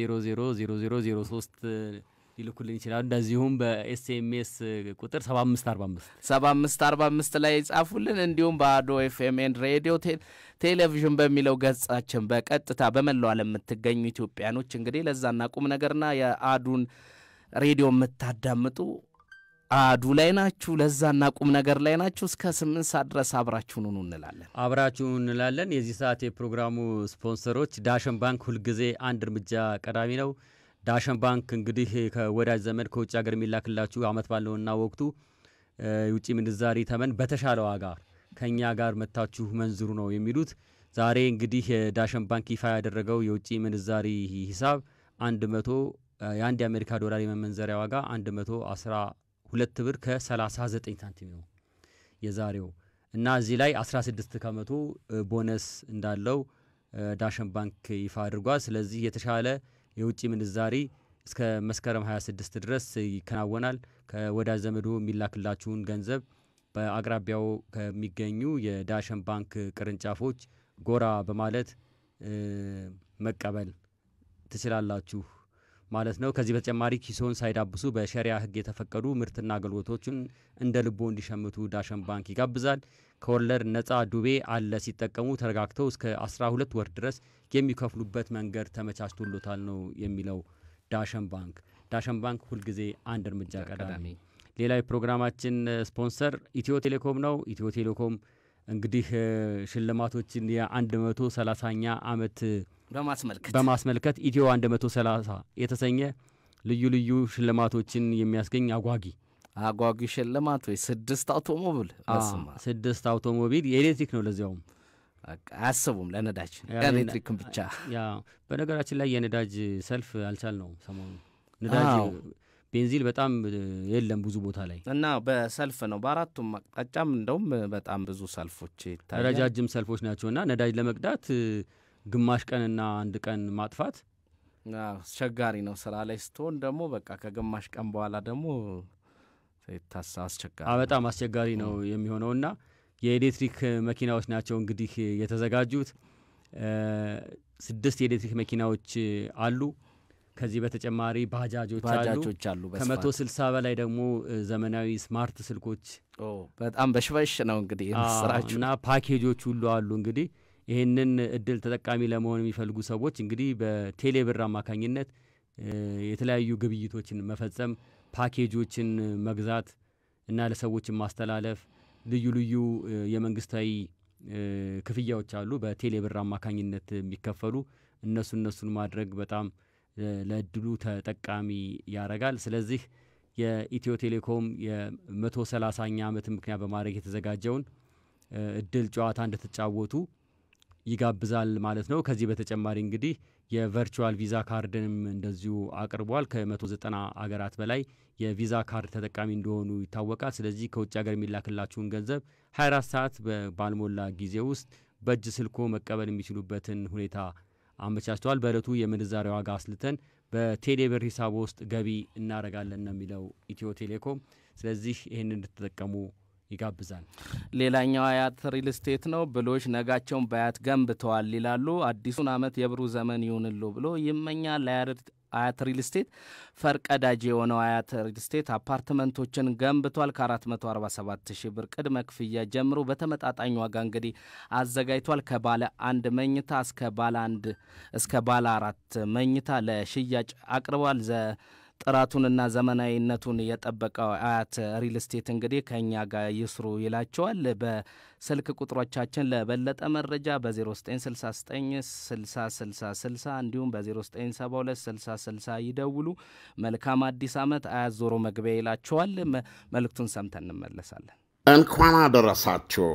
000003 ሊልኩልን ይችላል። እንደዚሁም በኤስኤምኤስ ቁጥር አርባ አምስት ላይ ይጻፉልን። እንዲሁም በአዶ ኤፍኤምኤን ሬዲዮ ቴሌቪዥን በሚለው ገጻችን በቀጥታ በመላው ዓለም የምትገኙ ኢትዮጵያኖች እንግዲህ ለዛና ቁም ነገርና የአዱን ሬዲዮ የምታዳምጡ አዱ ላይ ናችሁ፣ ለዛና ቁም ነገር ላይ ናችሁ። እስከ ስምንት ሰዓት ድረስ አብራችሁን ሁኑ እንላለን፣ አብራችሁን እንላለን። የዚህ ሰዓት የፕሮግራሙ ስፖንሰሮች ዳሽን ባንክ ሁልጊዜ አንድ እርምጃ ቀዳሚ ነው። ዳሽን ባንክ እንግዲህ ከወዳጅ ዘመድ ከውጭ ሀገር የሚላክላችሁ አመት ባለውና ወቅቱ የውጭ ምንዛሪ ተመን በተሻለ ዋጋ ከእኛ ጋር መታችሁ መንዝሩ ነው የሚሉት። ዛሬ እንግዲህ የዳሽን ባንክ ይፋ ያደረገው የውጭ ምንዛሪ ሂሳብ አንድ መቶ የአንድ የአሜሪካ ዶላር የመመንዘሪያ ዋጋ አስራ ሁለት ብር ከ39 ሳንቲም ነው የዛሬው እና እዚህ ላይ 16 ከመቶ ቦነስ እንዳለው ዳሸን ባንክ ይፋ አድርጓል። ስለዚህ የተሻለ የውጭ ምንዛሪ እስከ መስከረም 26 ድረስ ይከናወናል። ከወዳጅ ዘመዶ የሚላክላችሁን ገንዘብ በአቅራቢያው ከሚገኙ የዳሸን ባንክ ቅርንጫፎች ጎራ በማለት መቀበል ትችላላችሁ። ማለት ነው። ከዚህ በተጨማሪ ኪሶን ሳይዳብሱ በሸሪያ ህግ የተፈቀዱ ምርትና አገልግሎቶችን እንደ ልቦ እንዲሸምቱ ዳሸን ባንክ ይጋብዛል። ከወለድ ነጻ ዱቤ አለ ሲጠቀሙ ተረጋግተው እስከ 12 ወር ድረስ የሚከፍሉበት መንገድ ተመቻችቶሎታል ነው የሚለው ዳሸን ባንክ። ዳሸን ባንክ ሁልጊዜ አንድ እርምጃ ቀዳሚ። ሌላ የፕሮግራማችን ስፖንሰር ኢትዮ ቴሌኮም ነው። ኢትዮ ቴሌኮም እንግዲህ ሽልማቶችን የ130ኛ ዓመት በማስመልከት ኢትዮ 130 የተሰኘ ልዩ ልዩ ሽልማቶችን የሚያስገኝ አጓጊ አጓጊ ሽልማት ወይ ስድስት አውቶሞቢል ስድስት አውቶሞቢል የኤሌክትሪክ ነው። ለዚያውም አያስቡም ለነዳጅ ኤሌክትሪክም ብቻ። በነገራችን ላይ የነዳጅ ሰልፍ አልቻል ነው ሰሞኑ ነዳጅ ቤንዚል በጣም የለም ብዙ ቦታ ላይ እና በሰልፍ ነው። በአራቱም አቅጣጫም እንደውም በጣም ብዙ ሰልፎች ይታያል። ረጃጅም ሰልፎች ናቸው እና ነዳጅ ለመቅዳት ግማሽ ቀንና አንድ ቀን ማጥፋት አስቸጋሪ ነው። ስራ ላይ ስትሆን ደግሞ በቃ ከግማሽ ቀን በኋላ ደግሞ ታሳ አስቸጋሪ በጣም አስቸጋሪ ነው የሚሆነው እና የኤሌክትሪክ መኪናዎች ናቸው እንግዲህ የተዘጋጁት። ስድስት የኤሌክትሪክ መኪናዎች አሉ። ከዚህ በተጨማሪ ባጃጆች አሉ። ከመቶ ስልሳ በላይ ደግሞ ዘመናዊ ስማርት ስልኮች በጣም በሽበሽ ነው እንግዲህ ስራቸው እና ፓኬጆች ሁሉ አሉ እንግዲህ ይህንን እድል ተጠቃሚ ለመሆን የሚፈልጉ ሰዎች እንግዲህ በቴሌብር አማካኝነት የተለያዩ ግብይቶችን መፈጸም፣ ፓኬጆችን መግዛት እና ለሰዎችን ማስተላለፍ ልዩ ልዩ የመንግስታዊ ክፍያዎች አሉ፣ በቴሌብር አማካኝነት የሚከፈሉ እነሱ እነሱን ማድረግ በጣም ለእድሉ ተጠቃሚ ያደርጋል። ስለዚህ የኢትዮ ቴሌኮም የመቶ ሰላሳኛ ዓመት ምክንያት በማድረግ የተዘጋጀውን እድል ጨዋታ እንድትጫወቱ ይጋብዛል ማለት ነው። ከዚህ በተጨማሪ እንግዲህ የቨርቹዋል ቪዛ ካርድንም እንደዚሁ አቅርቧል። ከ190 አገራት በላይ የቪዛ ካርድ ተጠቃሚ እንደሆኑ ይታወቃል። ስለዚህ ከውጭ ሀገር የሚላክላችሁን ገንዘብ 24 ሰዓት ባልሞላ ጊዜ ውስጥ በእጅ ስልኮ መቀበል የሚችሉበትን ሁኔታ አመቻችተዋል። በእለቱ የምንዛሬ ዋጋ አስልተን በቴሌብር ሂሳብ ውስጥ ገቢ እናደርጋለን ነው የሚለው ኢትዮ ቴሌኮም። ስለዚህ ይህን እንድትጠቀሙ ይጋብዛል። ሌላኛው አያት ሪል ስቴት ነው። ብሎች ነጋቸውን በአያት ገንብተዋል ይላሉ። አዲሱን ዓመት የብሩ ዘመን ይሁንሉ ብሎ ይመኛል። አያት ሪል ስቴት ፈርቀዳጅ የሆነው አያት ሪል ስቴት አፓርትመንቶችን ገንብቷል። ከ447 ሺህ ብር ቅድመ ክፍያ ጀምሮ በተመጣጣኝ ዋጋ እንግዲህ አዘጋጅቷል። ከባለ አንድ መኝታ እስከ ባለ አንድ እስከ ባለ አራት መኝታ ለሽያጭ አቅርቧል። ጥራቱንና ዘመናዊነቱን የጠበቀው አያት ሪል ስቴት እንግዲህ ከእኛ ጋር ይስሩ ይላቸዋል። በስልክ ቁጥሮቻችን ለበለጠ መረጃ በ0969 6060 እንዲሁም በ0972 6060 ይደውሉ። መልካም አዲስ ዓመት። አያት ዞሮ መግቢያ ይላቸዋል። መልእክቱን ሰምተን እንመለሳለን። እንኳን አደረሳችሁ።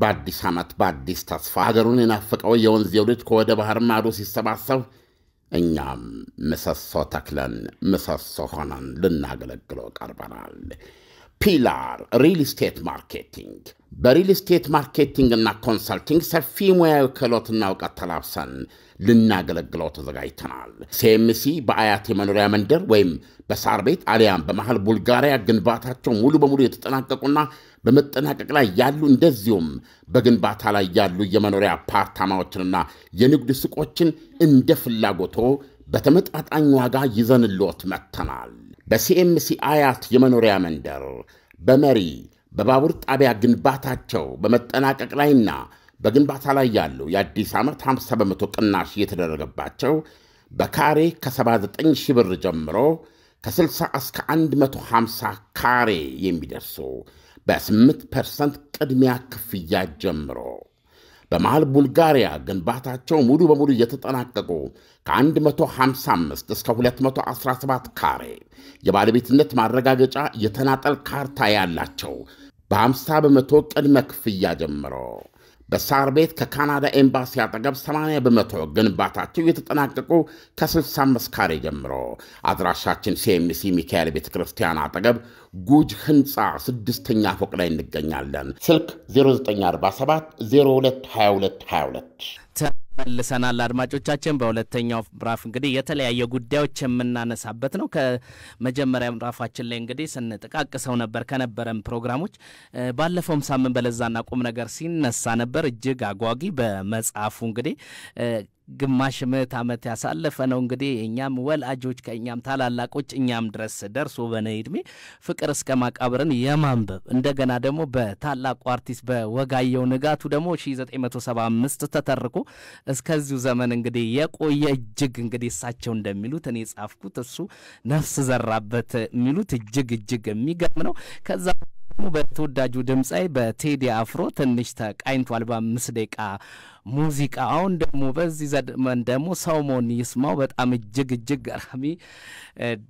በአዲስ ዓመት በአዲስ ተስፋ ሀገሩን የናፈቀው የወንዝ የውልድ ከወደ ባህር ማዶ ሲሰባሰብ እኛም ምሰሶ ተክለን ምሰሶ ሆነን ልናገለግለው ቀርበናል። ፒላር ሪል ስቴት ማርኬቲንግ በሪል ስቴት ማርኬቲንግ እና ኮንሰልቲንግ ሰፊ ሙያዊ ክህሎትና እውቀት ተላብሰን ልናገለግለው ተዘጋጅተናል። ሲኤምሲ በአያት የመኖሪያ መንደር ወይም በሳር ቤት አሊያም በመሃል ቡልጋሪያ ግንባታቸው ሙሉ በሙሉ የተጠናቀቁና በመጠናቀቅ ላይ ያሉ እንደዚሁም በግንባታ ላይ ያሉ የመኖሪያ አፓርታማዎችንና የንግድ ሱቆችን እንደ ፍላጎቶ በተመጣጣኝ ዋጋ ይዘንልዎት መጥተናል። በሲኤምሲ አያት የመኖሪያ መንደር በመሪ በባቡር ጣቢያ ግንባታቸው በመጠናቀቅ ላይና በግንባታ ላይ ያሉ የአዲስ ዓመት 50 በመቶ ቅናሽ እየተደረገባቸው በካሬ ከ79 ሺህ ብር ጀምሮ ከ60 እስከ 150 ካሬ የሚደርሱ በ8 ፐርሰንት ቅድሚያ ክፍያ ጀምሮ በመሃል ቡልጋሪያ ግንባታቸው ሙሉ በሙሉ እየተጠናቀቁ ከ155 እስከ 217 ካሬ የባለቤትነት ማረጋገጫ የተናጠል ካርታ ያላቸው በ50 በመቶ ቅድመ ክፍያ ጀምሮ በሳር ቤት ከካናዳ ኤምባሲ አጠገብ 80 በመቶ ግንባታቸው የተጠናቀቁ ከ65 ካሬ ጀምሮ አድራሻችን ሲኤምሲ ሚካኤል ቤተ ክርስቲያን አጠገብ ጉጅ ህንፃ ስድስተኛ ፎቅ ላይ እንገኛለን። ስልክ 0947 022222 መልሰናል አድማጮቻችን። በሁለተኛው ምዕራፍ እንግዲህ የተለያየ ጉዳዮች የምናነሳበት ነው። ከመጀመሪያ ምዕራፋችን ላይ እንግዲህ ስንጠቃቅሰው ነበር ከነበረን ፕሮግራሞች ባለፈውም ሳምንት በለዛና ቁም ነገር ሲነሳ ነበር እጅግ አጓጊ በመጽሐፉ እንግዲህ ግማሽ ምዕት ዓመት ያሳለፈ ነው። እንግዲህ የእኛም ወላጆች ከእኛም ታላላቆች እኛም ድረስ ደርሶ በነ ዕድሜ ፍቅር እስከ ማቃብርን የማንበብ እንደገና ደግሞ በታላቁ አርቲስት በወጋየው ንጋቱ ደግሞ 1975 ተተርኮ እስከዚሁ ዘመን እንግዲህ የቆየ እጅግ እንግዲህ እሳቸው እንደሚሉት እኔ ጻፍኩት እሱ ነፍስ ዘራበት የሚሉት እጅግ እጅግ የሚገርም ነው ከዛ ደግሞ በተወዳጁ ድምፃዊ በቴዲ አፍሮ ትንሽ ተቃኝቷል በአምስት ደቂቃ ሙዚቃ። አሁን ደግሞ በዚህ ዘመን ደግሞ ሰሎሞን ይስማው በጣም እጅግ እጅግ ገራሚ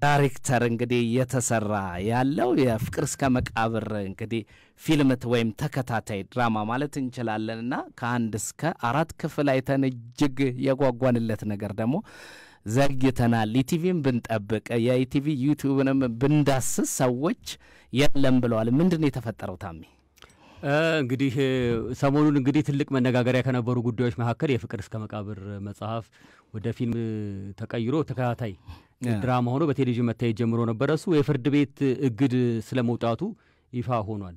ዳይሬክተር እንግዲህ እየተሰራ ያለው የፍቅር እስከ መቃብር እንግዲህ ፊልምት ወይም ተከታታይ ድራማ ማለት እንችላለን እና ከአንድ እስከ አራት ክፍል አይተን እጅግ የጓጓንለት ነገር ደግሞ ዘግተናል። ኢቲቪም ብንጠብቅ የኢቲቪ ዩቲዩብንም ብንዳስስ ሰዎች የለም ብለዋል። ምንድን ነው የተፈጠረው ታሚ? እንግዲህ ሰሞኑን እንግዲህ ትልቅ መነጋገሪያ ከነበሩ ጉዳዮች መካከል የፍቅር እስከ መቃብር መጽሐፍ ወደ ፊልም ተቀይሮ ተከታታይ ድራማ ሆኖ በቴሌቪዥን መታየት ጀምሮ ነበረ። እሱ የፍርድ ቤት እግድ ስለመውጣቱ ይፋ ሆኗል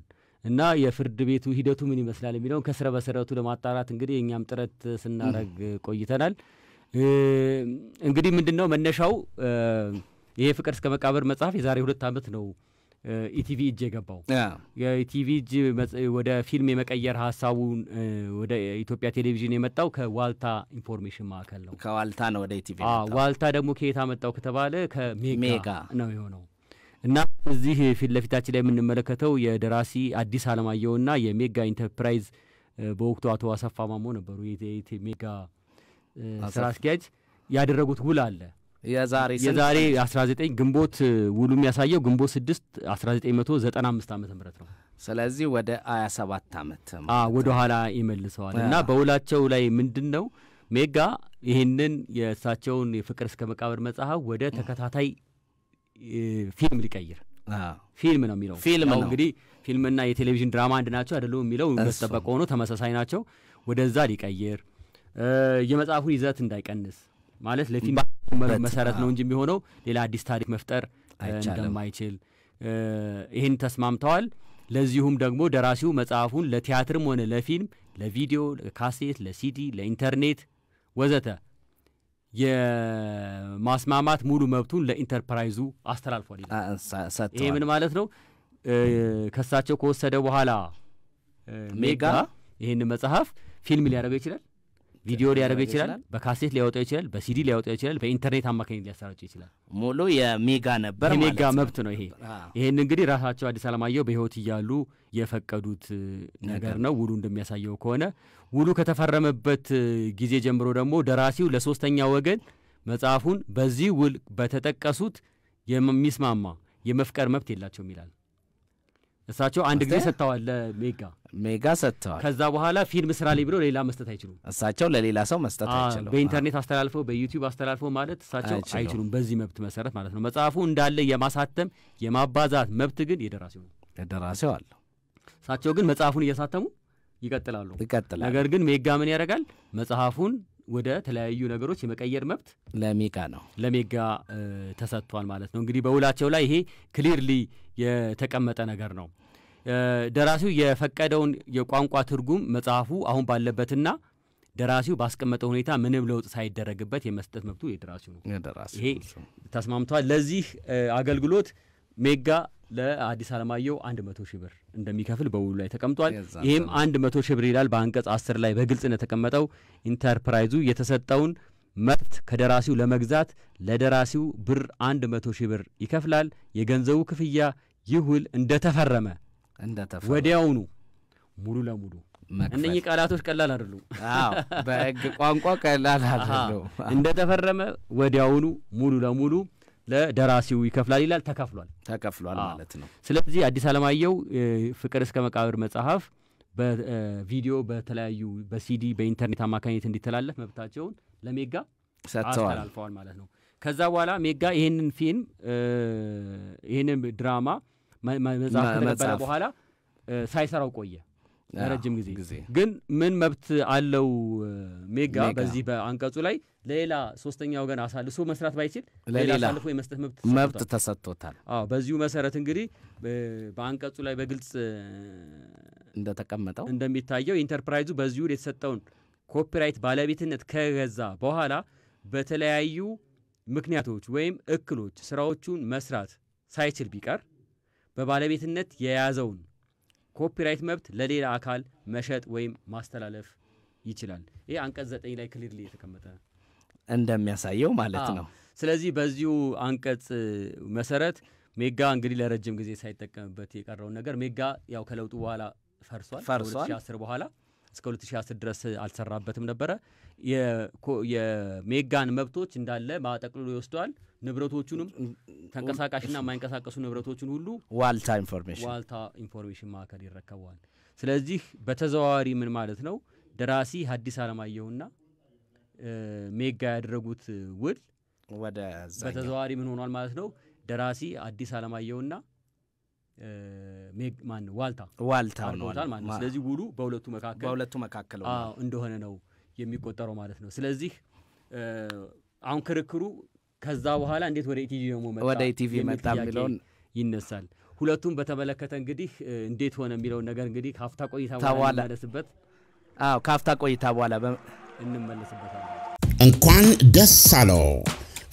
እና የፍርድ ቤቱ ሂደቱ ምን ይመስላል የሚለውን ከስረ በስረቱ ለማጣራት እንግዲህ እኛም ጥረት ስናደርግ ቆይተናል። እንግዲህ ምንድን ነው መነሻው? ይሄ ፍቅር እስከ መቃብር መጽሐፍ የዛሬ ሁለት ዓመት ነው ኢቲቪ እጅ የገባው። የኢቲቪ እጅ ወደ ፊልም የመቀየር ሀሳቡን ወደ ኢትዮጵያ ቴሌቪዥን የመጣው ከዋልታ ኢንፎርሜሽን ማዕከል ነው። ከዋልታ ነው ወደ ኢቲቪ። ዋልታ ደግሞ ከየት መጣው ከተባለ ከሜጋ ነው የሆነው እና እዚህ ፊት ለፊታችን ላይ የምንመለከተው የደራሲ አዲስ አለማየሁና የሜጋ ኢንተርፕራይዝ በወቅቱ አቶ አሰፋ ማሞ ነበሩ ሜጋ ስራ አስኪያጅ ያደረጉት ውል አለ። የዛሬ 19 ግንቦት ውሉ የሚያሳየው ግንቦት 6 1995 ዓ ም ነው። ስለዚህ ወደ 27 ዓመት ወደ ኋላ ይመልሰዋል እና በውላቸው ላይ ምንድን ነው ሜጋ ይህንን የእሳቸውን የፍቅር እስከ መቃብር መጽሐፍ ወደ ተከታታይ ፊልም ሊቀይር ፊልም ነው የሚለው ፊልም ነው እንግዲህ ፊልምና የቴሌቪዥን ድራማ አንድ ናቸው አይደሉም የሚለው መስጠበቅ ሆኖ ተመሳሳይ ናቸው። ወደዛ ሊቀይር የመጽሐፉ ይዘት እንዳይቀንስ ማለት ለፊልም መሰረት ነው እንጂ የሚሆነው ሌላ አዲስ ታሪክ መፍጠር እንደማይችል ይህን ተስማምተዋል። ለዚሁም ደግሞ ደራሲው መጽሐፉን ለቲያትርም ሆነ ለፊልም፣ ለቪዲዮ፣ ለካሴት፣ ለሲዲ፣ ለኢንተርኔት ወዘተ የማስማማት ሙሉ መብቱን ለኢንተርፕራይዙ አስተላልፏል ይሄ ምን ማለት ነው? ከሳቸው ከወሰደ በኋላ ሜጋ ይህን መጽሐፍ ፊልም ሊያደርገው ይችላል። ቪዲዮ ሊያደርገው ይችላል፣ በካሴት ሊያወጣው ይችላል፣ በሲዲ ሊያወጣው ይችላል፣ በኢንተርኔት አማካኝነት ሊያሰራጭ ይችላል። ሙሉ የሜጋ ነበር የሜጋ መብት ነው ይሄ። ይህን እንግዲህ ራሳቸው አዲስ አለማየሁ በህይወት እያሉ የፈቀዱት ነገር ነው። ውሉ እንደሚያሳየው ከሆነ ውሉ ከተፈረመበት ጊዜ ጀምሮ ደግሞ ደራሲው ለሶስተኛ ወገን መጽሐፉን በዚህ ውል በተጠቀሱት የሚስማማ የመፍቀር መብት የላቸውም ይላል። እሳቸው አንድ ጊዜ ሰጥተዋል ለሜጋ ሜጋ ሰጥተዋል። ከዛ በኋላ ፊልም ስራ ላይ ብሎ ሌላ መስጠት አይችሉም። እሳቸው ለሌላ ሰው መስጠት አይችሉም። በኢንተርኔት አስተላልፈው በዩቲዩብ አስተላልፈው ማለት እሳቸው አይችሉም፣ በዚህ መብት መሰረት ማለት ነው። መጽሐፉ እንዳለ የማሳተም የማባዛት መብት ግን የደራሲው ነው፣ የደራሲው አለው። እሳቸው ግን መጽሐፉን እያሳተሙ ይቀጥላሉ ይቀጥላሉ። ነገር ግን ሜጋ ምን ያደርጋል? መጽሐፉን ወደ ተለያዩ ነገሮች የመቀየር መብት ለሜጋ ነው ለሜጋ ተሰጥቷል ማለት ነው። እንግዲህ በውላቸው ላይ ይሄ ክሊርሊ የተቀመጠ ነገር ነው። ደራሲው የፈቀደውን የቋንቋ ትርጉም መጽሐፉ አሁን ባለበትና ደራሲው ባስቀመጠ ሁኔታ ምንም ለውጥ ሳይደረግበት የመስጠት መብቱ የደራሲው ነው። ይሄ ተስማምተዋል። ለዚህ አገልግሎት ሜጋ ለአዲስ አለማየሁ አንድ መቶ ሺህ ብር እንደሚከፍል በውሉ ላይ ተቀምጧል። ይህም አንድ መቶ ሺህ ብር ይላል በአንቀጽ አስር ላይ በግልጽ እንደተቀመጠው ኢንተርፕራይዙ የተሰጠውን መብት ከደራሲው ለመግዛት ለደራሲው ብር አንድ መቶ ሺህ ብር ይከፍላል። የገንዘቡ ክፍያ ይህ ውል እንደተፈረመ ወዲያውኑ ሙሉ ለሙሉ እነኚህ ቃላቶች ቀላል አይደሉም። በህግ ቋንቋ ቀላል አይደሉም። እንደተፈረመ ወዲያውኑ ሙሉ ለሙሉ ለደራሲው ይከፍላል ይላል። ተከፍሏል፣ ተከፍሏል ማለት ነው። ስለዚህ አዲስ አለማየሁ ፍቅር እስከ መቃብር መጽሐፍ በቪዲዮ በተለያዩ በሲዲ በኢንተርኔት አማካኝነት እንዲተላለፍ መብታቸውን ለሜጋ አስተላልፈዋል ማለት ነው። ከዛ በኋላ ሜጋ ይህንን ፊልም ይህንን ድራማ መጽሐፍ ከተቀበለ በኋላ ሳይሰራው ቆየ ረጅም ጊዜ። ግን ምን መብት አለው ሜጋ በዚህ በአንቀጹ ላይ ለሌላ ሶስተኛ ወገን አሳልፎ መስራት ባይችል ሌላ አሳልፎ የመስጠት መብት ተሰጥቶታል። አዎ፣ በዚሁ መሰረት እንግዲህ በአንቀጹ ላይ በግልጽ እንደተቀመጠው እንደሚታየው ኢንተርፕራይዙ በዚሁ የተሰጠውን ኮፒራይት ባለቤትነት ከገዛ በኋላ በተለያዩ ምክንያቶች ወይም እክሎች ስራዎቹን መስራት ሳይችል ቢቀር በባለቤትነት የያዘውን ኮፒራይት መብት ለሌላ አካል መሸጥ ወይም ማስተላለፍ ይችላል። ይህ አንቀጽ ዘጠኝ ላይ ክሊርሊ የተቀመጠ እንደሚያሳየው ማለት ነው። ስለዚህ በዚሁ አንቀጽ መሰረት ሜጋ እንግዲህ ለረጅም ጊዜ ሳይጠቀምበት የቀረውን ነገር ሜጋ ያው ከለውጡ በኋላ ፈርሷል። ፈርሷል በኋላ እስከ 2010 ድረስ አልሰራበትም ነበረ። የሜጋን መብቶች እንዳለ ማጠቅልሎ ይወስደዋል። ንብረቶቹንም ተንቀሳቃሽና የማይንቀሳቀሱ ንብረቶቹን ሁሉ ዋልታ ኢንፎርሜሽን ዋልታ ኢንፎርሜሽን ማዕከል ይረከበዋል። ስለዚህ በተዘዋዋሪ ምን ማለት ነው? ደራሲ ሐዲስ ዓለማየሁና ሜጋ ያደረጉት ውል ወደ በተዘዋዋሪ ምን ሆኗል ማለት ነው? ደራሲ አዲስ ዓለማየሁና ማን ዋልታ ዋልታ አድርጎታል ማለት ነው። ስለዚህ ውሉ በሁለቱ መካከል በሁለቱ መካከል እንደሆነ ነው የሚቆጠረው ማለት ነው። ስለዚህ አሁን ክርክሩ ከዛ በኋላ እንዴት ወደ ኢቲቪ ደግሞ መጣ ወደ ኢቲቪ መጣ የሚለውን ይነሳል። ሁለቱም በተመለከተ እንግዲህ እንዴት ሆነ የሚለውን ነገር እንግዲህ ካፍታ ቆይታ በኋላ እንመለስበት። አዎ ካፍታ ቆይታ በኋላ እንመለስበታል። እንኳን ደስ አለው።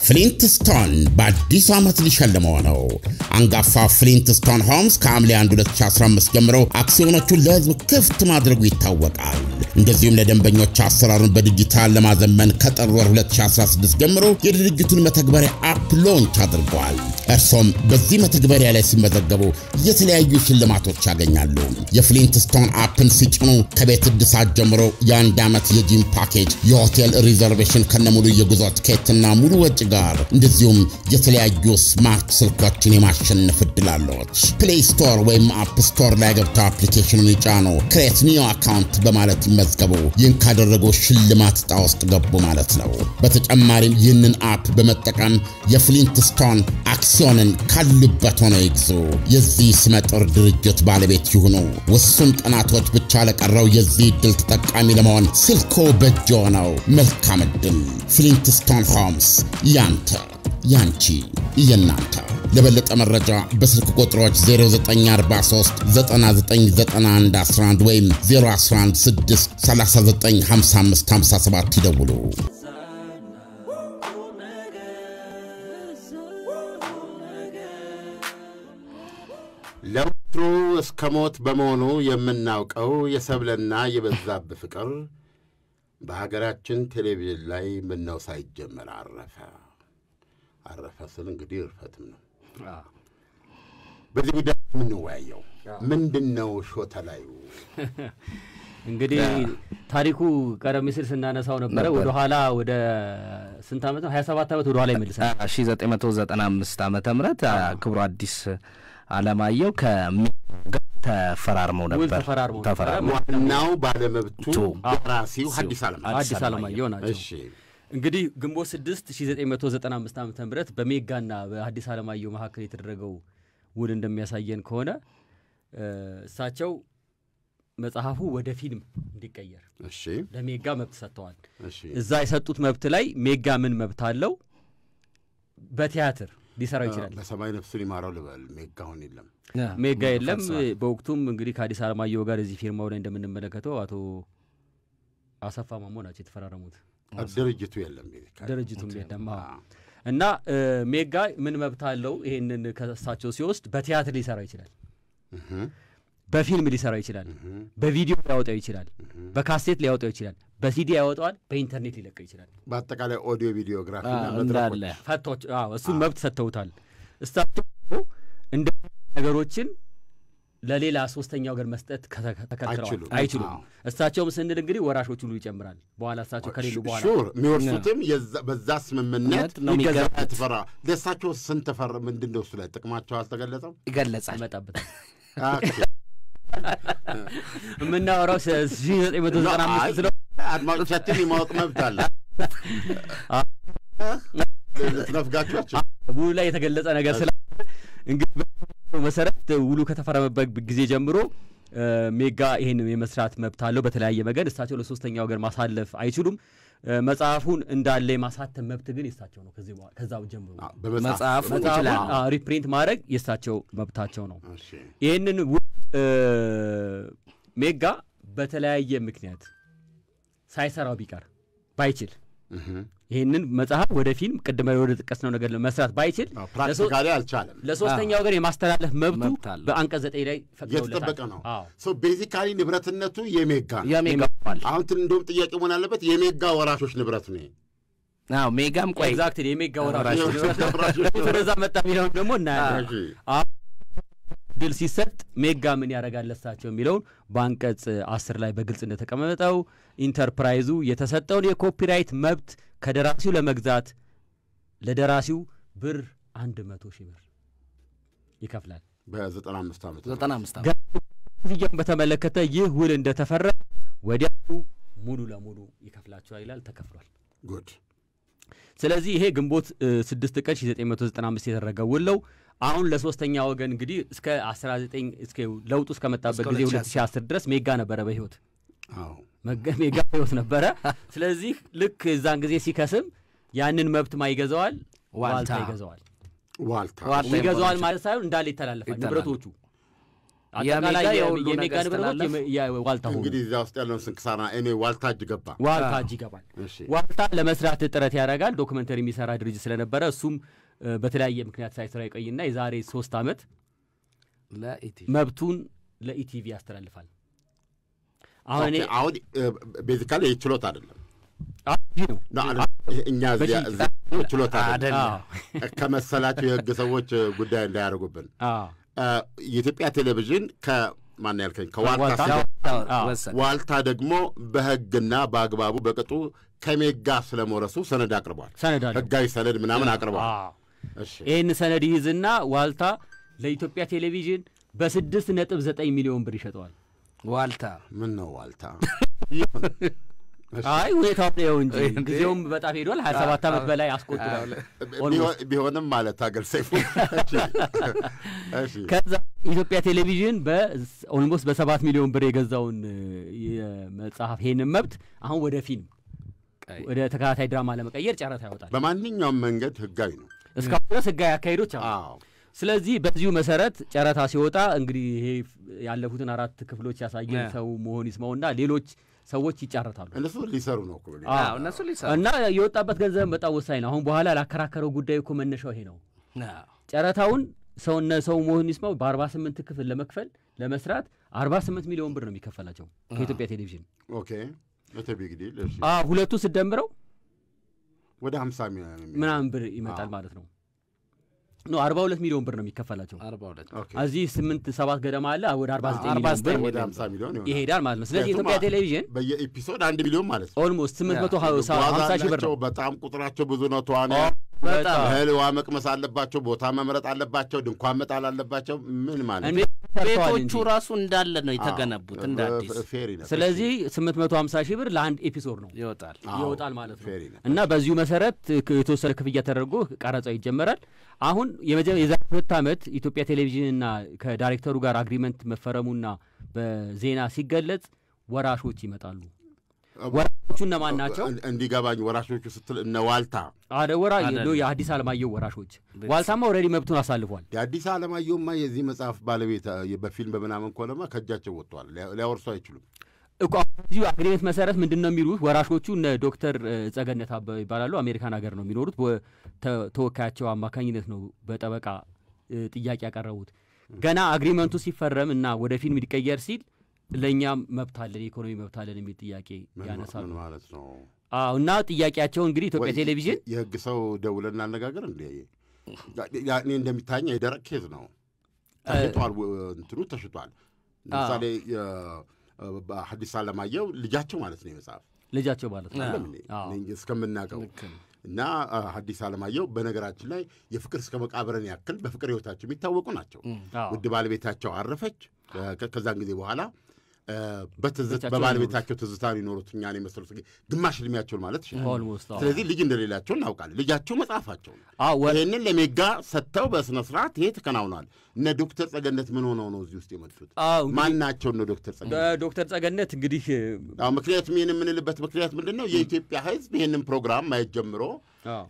ፍሊንትስቶን በአዲስ ዓመት ሊሸልመው ነው። አንጋፋ ፍሊንትስቶን ሆምስ ከሐምሌ 1 2015 ጀምሮ አክሲዮኖቹን ለሕዝብ ክፍት ማድረጉ ይታወቃል። እንደዚሁም ለደንበኞች አሰራሩን በዲጂታል ለማዘመን ከጥር ወር 2016 ጀምሮ የድርጅቱን መተግበሪያ አፕ ሎንች አድርጓል። እርሶም በዚህ መተግበሪያ ላይ ሲመዘገቡ የተለያዩ ሽልማቶች ያገኛሉ። የፍሊንትስቶን አፕን ሲጭኑ ከቤት እድሳት ጀምሮ የአንድ ዓመት የጂም ፓኬጅ፣ የሆቴል ሪዘርቬሽን ከነሙሉ የጉዞ ትኬትና ሙሉ ወጪ ጋር እንደዚሁም የተለያዩ ስማርት ስልኮችን የማሸነፍ እድል አለዎት። ፕሌይ ስቶር ወይም አፕ ስቶር ላይ ገብተው አፕሊኬሽኑን ይጫኑ፣ ክሬት ኒው አካውንት በማለት ይመዝገቡ። ይህን ካደረጉ ሽልማት እጣ ውስጥ ገቡ ማለት ነው። በተጨማሪም ይህንን አፕ በመጠቀም የፍሊንት ስቶን አክሲዮንን ካሉበት ሆነው ይግዙ። የዚህ ስመጥር ድርጅት ባለቤት ይሁኑ። ውሱን ቀናቶች ብቻ ለቀረው የዚህ እድል ተጠቃሚ ለመሆን ስልኮ በእጅዎ ነው። መልካም እድል። ፍሊንትስቶን ሆምስ ያንተ ያንቺ የናንተ ለበለጠ መረጃ በስልክ ቁጥሮች 0943999111 ወይም 0116 ይደውሉ። ለወትሮ እስከ ሞት በመሆኑ የምናውቀው የሰብለና የበዛብህ ፍቅር በሀገራችን ቴሌቪዥን ላይ ምነው ሳይጀመር አረፈ። አረፈ ስል እንግዲህ እርፈትም ነው። በዚህ ጉዳይ የምንወያየው ምንድን ነው? ሾ ተላዩ እንግዲህ ታሪኩ ቀደም ሲል ስናነሳው ነበረ። ወደኋላ ወደ ስንት ዓመት ነው? 27 ዓመት ወደኋላ ይመልሳል። 1995 ዓመተ ምህረት ክብሩ አዲስ አለማየሁ ከሚ ተፈራርመው ነበር። ተፈራርመው ዋናው ባለመብቱ ራሲው ሐዲስ አለማየሁ ናቸው። እንግዲህ ግንቦት 6 1995 ዓ ም በሜጋና በአዲስ ዓለማየሁ መካከል የተደረገው ውል እንደሚያሳየን ከሆነ እሳቸው መጽሐፉ ወደ ፊልም እንዲቀየር ለሜጋ መብት ሰጥተዋል። እዛ የሰጡት መብት ላይ ሜጋ ምን መብት አለው? በቲያትር ሊሰራው ይችላል። በሰማይ ነፍሱን ይማረው ልበል። ሜጋ አሁን የለም፣ ሜጋ የለም። በወቅቱም እንግዲህ ከአዲስ ዓለማየሁ ጋር እዚህ ፊርማው ላይ እንደምንመለከተው አቶ አሰፋ ማሞ ናቸው የተፈራረሙት። ድርጅቱ የለም ድርጅቱ የለም እና ሜጋ ምን መብት አለው? ይሄንን ከሳቸው ሲወስድ በቲያትር ሊሰራው ይችላል፣ በፊልም ሊሰራው ይችላል፣ በቪዲዮ ሊያወጣው ይችላል፣ በካሴት ሊያወጣው ይችላል፣ በሲዲ ያወጣዋል፣ በኢንተርኔት ሊለቀው ይችላል። በአጠቃላይ ኦዲዮ፣ ቪዲዮግራፊ ፈቶች እሱን መብት ሰጥተውታል። እሳቸው እንደ ነገሮችን ለሌላ ሶስተኛ ወገን መስጠት ተከልክለዋል፣ አይችሉም። እሳቸውም ስንል እንግዲህ ወራሾች ሁሉ ይጨምራል። በኋላ እሳቸው ከሌሉ በኋላ የሚወርሱትም በዛ ስምምነት ተፈራ ለእሳቸው ስንት ተፈር ምንድን ነው እሱ ላይ ጥቅማቸው አልተገለጸም። ይገለጻል መጣበታል የምናወራው 1995 ስለ አድማጮቻችን የማወቅ መብት አለ ትነፍጋችኋቸው ላይ የተገለጸ ነገር ስለ እንግዲህ መሰረት ውሉ ከተፈረመበት ጊዜ ጀምሮ ሜጋ ይህን የመስራት መብት አለው። በተለያየ መገድ እሳቸው ለሶስተኛ ወገን ማሳለፍ አይችሉም። መጽሐፉን እንዳለ የማሳተም መብት ግን የሳቸው ነው። ከዛው ጀምሮ ሪፕሪንት ማድረግ የሳቸው መብታቸው ነው። ይህንን ሜጋ በተለያየ ምክንያት ሳይሰራው ቢቀር ባይችል ይህንን መጽሐፍ ወደ ፊልም ቅድመ ወደ ጥቀስ ነው ነገር መስራት ባይችል አልቻለም። ለሶስተኛ ወገን የማስተላለፍ መብቱ በአንቀጽ ዘጠኝ ላይ የተጠበቀ ነው። ቤዚካሊ ንብረትነቱ የሜጋ ነው። አሁን እንደውም ጥያቄ መሆን አለበት የሜጋ ወራሾች ንብረት ነው። አዎ ሜጋም ቆይ ኤግዛክትሊ የሜጋ ወራሾች ወደዛ መጣ የሚለውን ደግሞ እናያለን። ድል ሲሰጥ ሜጋ ምን ያደርጋል ለሳቸው የሚለውን በአንቀጽ አስር ላይ በግልጽ እንደተቀመጠው ኢንተርፕራይዙ የተሰጠውን የኮፒራይት መብት ከደራሲው ለመግዛት ለደራሲው ብር አንድ መቶ ሺህ ብር ይከፍላል። በ95 ዓመት ክፍያን በተመለከተ ይህ ውል እንደተፈረ ወዲያኑ ሙሉ ለሙሉ ይከፍላቸዋል ይላል። ተከፍሏል። ጉድ። ስለዚህ ይሄ ግንቦት 6 ቀን 1995 የተደረገ ውል ነው። አሁን ለሶስተኛ ወገን እንግዲህ እስከ 19 ለውጡ እስከመጣበት ጊዜ 2010 ድረስ ሜጋ ነበረ በህይወት ሜጋ ህይወት ነበረ። ስለዚህ ልክ እዛን ጊዜ ሲከስም ያንን መብት ማ ይገዛዋል፣ ዋልታ ይገዛዋል። ዋልታ ይገዛዋል ማለት ሳይሆን እንዳለ ይተላለፋል ንብረቶቹ የሜጋ ንብረቶች ዋልታ እንግዲህ እዚያ ውስጥ ያለውን ስንክሳና እኔ ዋልታ እጅ ገባ ዋልታ እጅ ይገባል። ዋልታ ለመስራት ጥረት ያደርጋል። ዶክመንተሪ የሚሰራ ድርጅት ስለነበረ እሱም በተለያየ ምክንያት ሳይሰራ ይቆይና የዛሬ ሶስት ዓመት መብቱን ለኢቲቪ ያስተላልፋል። አሁን አሁን ቤዚካሊ ችሎት አይደለም እኛ ችሎት ከመሰላቸው የህግ ሰዎች ጉዳይ እንዳያደርጉብን የኢትዮጵያ ቴሌቪዥን ማን ያልከኝ ከዋልታ ደግሞ በህግና በአግባቡ በቅጡ ከሜጋ ስለመውረሱ ሰነድ አቅርቧል። ህጋዊ ሰነድ ምናምን አቅርቧል። ይህን ሰነድ ይዝና ዋልታ ለኢትዮጵያ ቴሌቪዥን በስድስት ነጥብ ዘጠኝ ሚሊዮን ብር ይሸጠዋል። ዋልታ ምን ነው ዋልታ? አይ ሁኔታው ነው እንጂ ጊዜውም በጣም ሄዷል። ሀያ ሰባት ዓመት በላይ አስቆጥሯል። ቢሆንም ማለት ሀገር ሰይፉ ከዛ ኢትዮጵያ ቴሌቪዥን በኦልሞስት በሰባት ሚሊዮን ብር የገዛውን የመጽሐፍ ሄንን መብት አሁን ወደ ፊልም ወደ ተከታታይ ድራማ ለመቀየር ጨረታ ያወጣል። በማንኛውም መንገድ ህጋዊ ነው። እስካሁን ድረስ ህጋዊ አካሄዶች አዎ ስለዚህ በዚሁ መሰረት ጨረታ ሲወጣ እንግዲህ ይሄ ያለፉትን አራት ክፍሎች ያሳየን ሰው መሆን ይስማውና ሌሎች ሰዎች ይጫረታሉ። እነሱ ሊሰሩ ነው እነሱ ሊሰሩ እና የወጣበት ገንዘብ በጣም ወሳኝ ነው። አሁን በኋላ ላከራከረው ጉዳይ እኮ መነሻው ይሄ ነው። ጨረታውን ሰውነ ሰው መሆን ይስማው በ48 ክፍል ለመክፈል ለመስራት 48 ሚሊዮን ብር ነው የሚከፈላቸው ከኢትዮጵያ ቴሌቪዥን። ሁለቱ ስደምረው ወደ 50 ምናምን ብር ይመጣል ማለት ነው። ኖ 42 ሚሊዮን ብር ነው የሚከፈላቸው። እዚህ ስምንት ሰባት ገደማ አለ ወደ 49 ሚሊዮን ይሄዳል ማለት ነው። ስለዚህ የኢትዮጵያ ቴሌቪዥን በየኤፒሶድ አንድ ሚሊዮን ማለት ነው። ኦልሞስት ስምንት መቶ 850 ሺህ ብር ነው። በጣም ቁጥራቸው ብዙ ነው። ተዋንያን እህል ውሃ መቅመስ አለባቸው። ቦታ መምረጥ አለባቸው። ድንኳን መጣል አለባቸው። ምን ማለት ነው? ቤቶቹ ራሱ እንዳለ ነው የተገነቡት እንደ አዲስ። ስለዚህ 850 ሺህ ብር ለአንድ ኤፒሶድ ነው ይወጣል ይወጣል ማለት ነው። እና በዚሁ መሰረት የተወሰነ ክፍያ ተደርጎ ቀረጻው ይጀመራል። አሁን የዛ ሁለት ዓመት ኢትዮጵያ ቴሌቪዥንና ከዳይሬክተሩ ጋር አግሪመንት መፈረሙና በዜና ሲገለጽ ወራሾች ይመጣሉ። እነማን ናቸው? እንዲገባኝ ወራሾቹ ስትል እነ ዋልታ አደ ወራ የአዲስ አለማየሁ ወራሾች ዋልታማ ኦልሬዲ መብቱን አሳልፏል። የአዲስ አለማየሁማ የዚህ መጽሐፍ ባለቤት በፊልም በምናምን ከሆነማ ከእጃቸው ወጥቷል። ሊያወርሱ አይችሉም። እዚሁ አግሪመንት መሰረት ምንድን ነው የሚሉት ወራሾቹ እነ ዶክተር ጸገነት አበ ይባላሉ። አሜሪካን ሀገር ነው የሚኖሩት። ተወካያቸው አማካኝነት ነው በጠበቃ ጥያቄ ያቀረቡት። ገና አግሪመንቱ ሲፈረም እና ወደ ፊልም ሊቀየር ሲል ለእኛም መብት አለን የኢኮኖሚ መብት አለን የሚል ጥያቄ ያነሳሉ ማለት ነው። አዎ እና ጥያቄያቸው እንግዲህ ኢትዮጵያ ቴሌቪዥን የህግ ሰው ደውለን እናነጋገር እንዴ? እኔ እንደሚታየኝ የደረቅ ኬዝ ነው። ተሽጧል፣ እንትኑ ተሽጧል። ለምሳሌ ሐዲስ ዓለማየሁ ልጃቸው ማለት ነው የመጽሐፍ ልጃቸው ማለት ነው እስከምናውቀው እና ሐዲስ ዓለማየሁ በነገራችን ላይ የፍቅር እስከ መቃብርን ያክል በፍቅር ህይወታቸው የሚታወቁ ናቸው። ውድ ባለቤታቸው አረፈች። ከዛን ጊዜ በኋላ በባለቤታቸው ትዝታ ሊኖሩት እኛን የመሰሉት ግማሽ እድሜያቸው ማለት ይችላል። ስለዚህ ልጅ እንደሌላቸው እናውቃለን። ልጃቸው መጽሐፋቸው ነው። ይህንን ለሜጋ ሰጥተው በስነ ስርዓት ይሄ ተከናውኗል። እነ ዶክተር ጸገነት ምን ሆነው ነው እዚህ ውስጥ የመጡት? ማን ናቸው እነ ዶክተር ጸገነት? ዶክተር ጸገነት እንግዲህ ምክንያቱም ይህን የምንልበት ምክንያት ምንድን ነው? የኢትዮጵያ ሕዝብ ይህንን ፕሮግራም ማየት ጀምሮ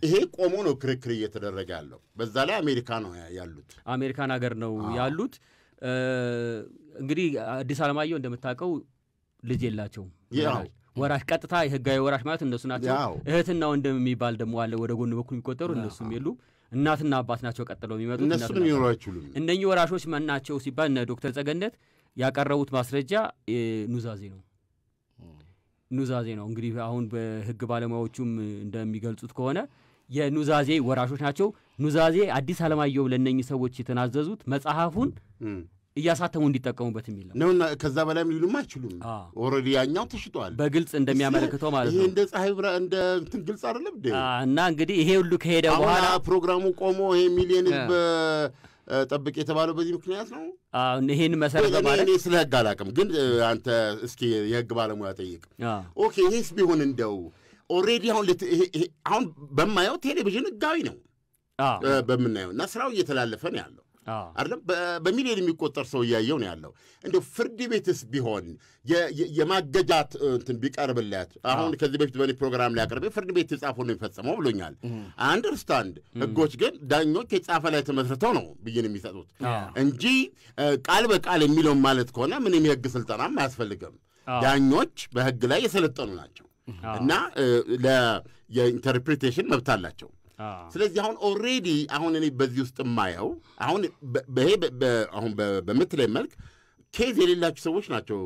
ይሄ ቆሞ ነው ክርክር እየተደረገ ያለው። በዛ ላይ አሜሪካ ነው ያሉት፣ አሜሪካን ሀገር ነው ያሉት። እንግዲህ አዲስ አለማየሁ እንደምታውቀው ልጅ የላቸውም። ወራሽ ቀጥታ የህጋዊ ወራሽ ማለት እነሱ ናቸው። እህትና ወንድም የሚባል ደግሞ አለ ወደ ጎን በኩል የሚቆጠሩ እነሱም የሉ። እናትና አባት ናቸው ቀጥለው የሚመጡት። እነሱ ሊኖሩ አይችሉም። እነኚህ ወራሾች መናቸው ሲባል እነ ዶክተር ጸገነት ያቀረቡት ማስረጃ ኑዛዜ ነው ኑዛዜ ነው። እንግዲህ አሁን በህግ ባለሙያዎቹም እንደሚገልጹት ከሆነ የኑዛዜ ወራሾች ናቸው። ኑዛዜ አዲስ አለማየሁ ለነኝ ሰዎች የተናዘዙት መጽሐፉን እያሳተሙ እንዲጠቀሙበት የሚል ነው። ከዛ በላይም ሊሉም አይችሉም። ኦልሬዲ ያኛው ተሽጧል በግልጽ እንደሚያመለክተው ማለት ነው። እንደ ፀሐይ ብራ እንደ እንትን ግልጽ አይደለም እና እንግዲህ ይሄ ሁሉ ከሄደ በኋላ ፕሮግራሙ ቆሞ ይሄ ሚሊየን ጠብቅ የተባለው በዚህ ምክንያት ነው። ይህን መሰረት በማለት ስለ ህግ አላውቅም፣ ግን አንተ እስኪ የህግ ባለሙያ ጠይቅ። ኦኬ ይህስ ቢሆን እንደው ኦሬዲ አሁን አሁን በማየው ቴሌቪዥን ህጋዊ ነው በምናየው እና ስራው እየተላለፈ ነው ያለው አይደለም። በሚሊዮን የሚቆጠር ሰው እያየው ነው ያለው። እንደ ፍርድ ቤትስ ቢሆን የማገጃት እንትን ቢቀርብለት አሁን ከዚህ በፊት በእኔ ፕሮግራም ላይ አቅርቤ ፍርድ ቤት የጻፈው ነው የሚፈጸመው ብሎኛል። አንደርስታንድ ህጎች ግን ዳኞች የጻፈ ላይ ተመስርተው ነው ብይን የሚሰጡት እንጂ ቃል በቃል የሚለውን ማለት ከሆነ ምንም የህግ ስልጠናም አያስፈልግም። ዳኞች በህግ ላይ የሰለጠኑ ናቸው። እና የኢንተርፕሬቴሽን መብት አላቸው። ስለዚህ አሁን ኦሬዲ አሁን እኔ በዚህ ውስጥ የማየው አሁን በሄ አሁን በምትለይ መልክ ኬዝ የሌላቸው ሰዎች ናቸው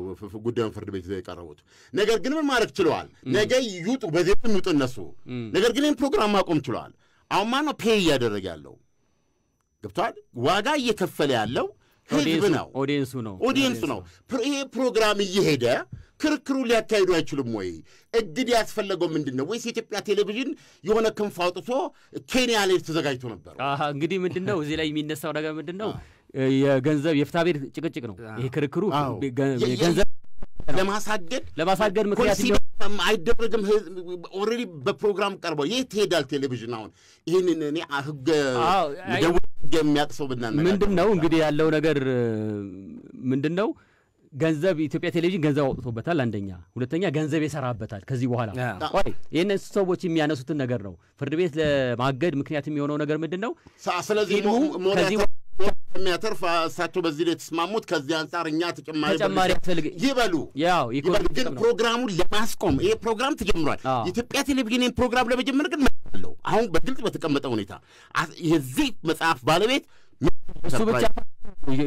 ጉዳዩን ፍርድ ቤት የቀረቡት። ነገር ግን ምን ማድረግ ችለዋል? ነገ ይውጡ፣ በዜ ይውጡ እነሱ። ነገር ግን ይህን ፕሮግራም ማቆም ችለዋል። አሁን ነው ፔ እያደረገ ያለው? ገብተዋል ዋጋ እየከፈለ ያለው ህዝብ ነው፣ ኦዲንሱ ነው። ይሄ ፕሮግራም እየሄደ ክርክሩን ሊያካሂዱ አይችሉም ወይ? እድል ያስፈለገው ምንድን ነው? ወይስ የኢትዮጵያ ቴሌቪዥን የሆነ ክንፍ አውጥቶ ኬንያ ላይ ተዘጋጅቶ ነበር? እንግዲህ ምንድን ነው እዚህ ላይ የሚነሳው ነገር ምንድን ነው? የገንዘብ የፍትሐ ጭቅጭቅ ነው ይሄ ክርክሩ ገንዘብ ለማሳገድ ለማሳገድ ምክንያት አይደረግም። ኦልሬዲ በፕሮግራም ቀርበው ይህ ትሄዳል ቴሌቪዥን አሁን ይህንን እኔ ህገ ደው የሚያቅሰው ብናነ ምንድን ነው እንግዲህ ያለው ነገር ምንድን ነው ገንዘብ ኢትዮጵያ ቴሌቪዥን ገንዘብ አውጥቶበታል። አንደኛ፣ ሁለተኛ ገንዘብ የሰራበታል ከዚህ በኋላ ይህንን ሰዎች የሚያነሱትን ነገር ነው ፍርድ ቤት ለማገድ ምክንያት የሚሆነው ነገር ምንድን ነው? ስለዚህ የሚያተርፍ እሳቸው በዚህ ላይ የተስማሙት ከዚህ አንጻር እኛ ተጨማሪ ይበሉ ግን ፕሮግራሙን ለማስቆም ይሄ ፕሮግራም ተጀምሯል። ኢትዮጵያ ቴሌቪዥን ይህን ፕሮግራም ለመጀመር ግን መለው አሁን በግልጽ በተቀመጠ ሁኔታ የዚህ መጽሐፍ ባለቤት እሱ ብቻ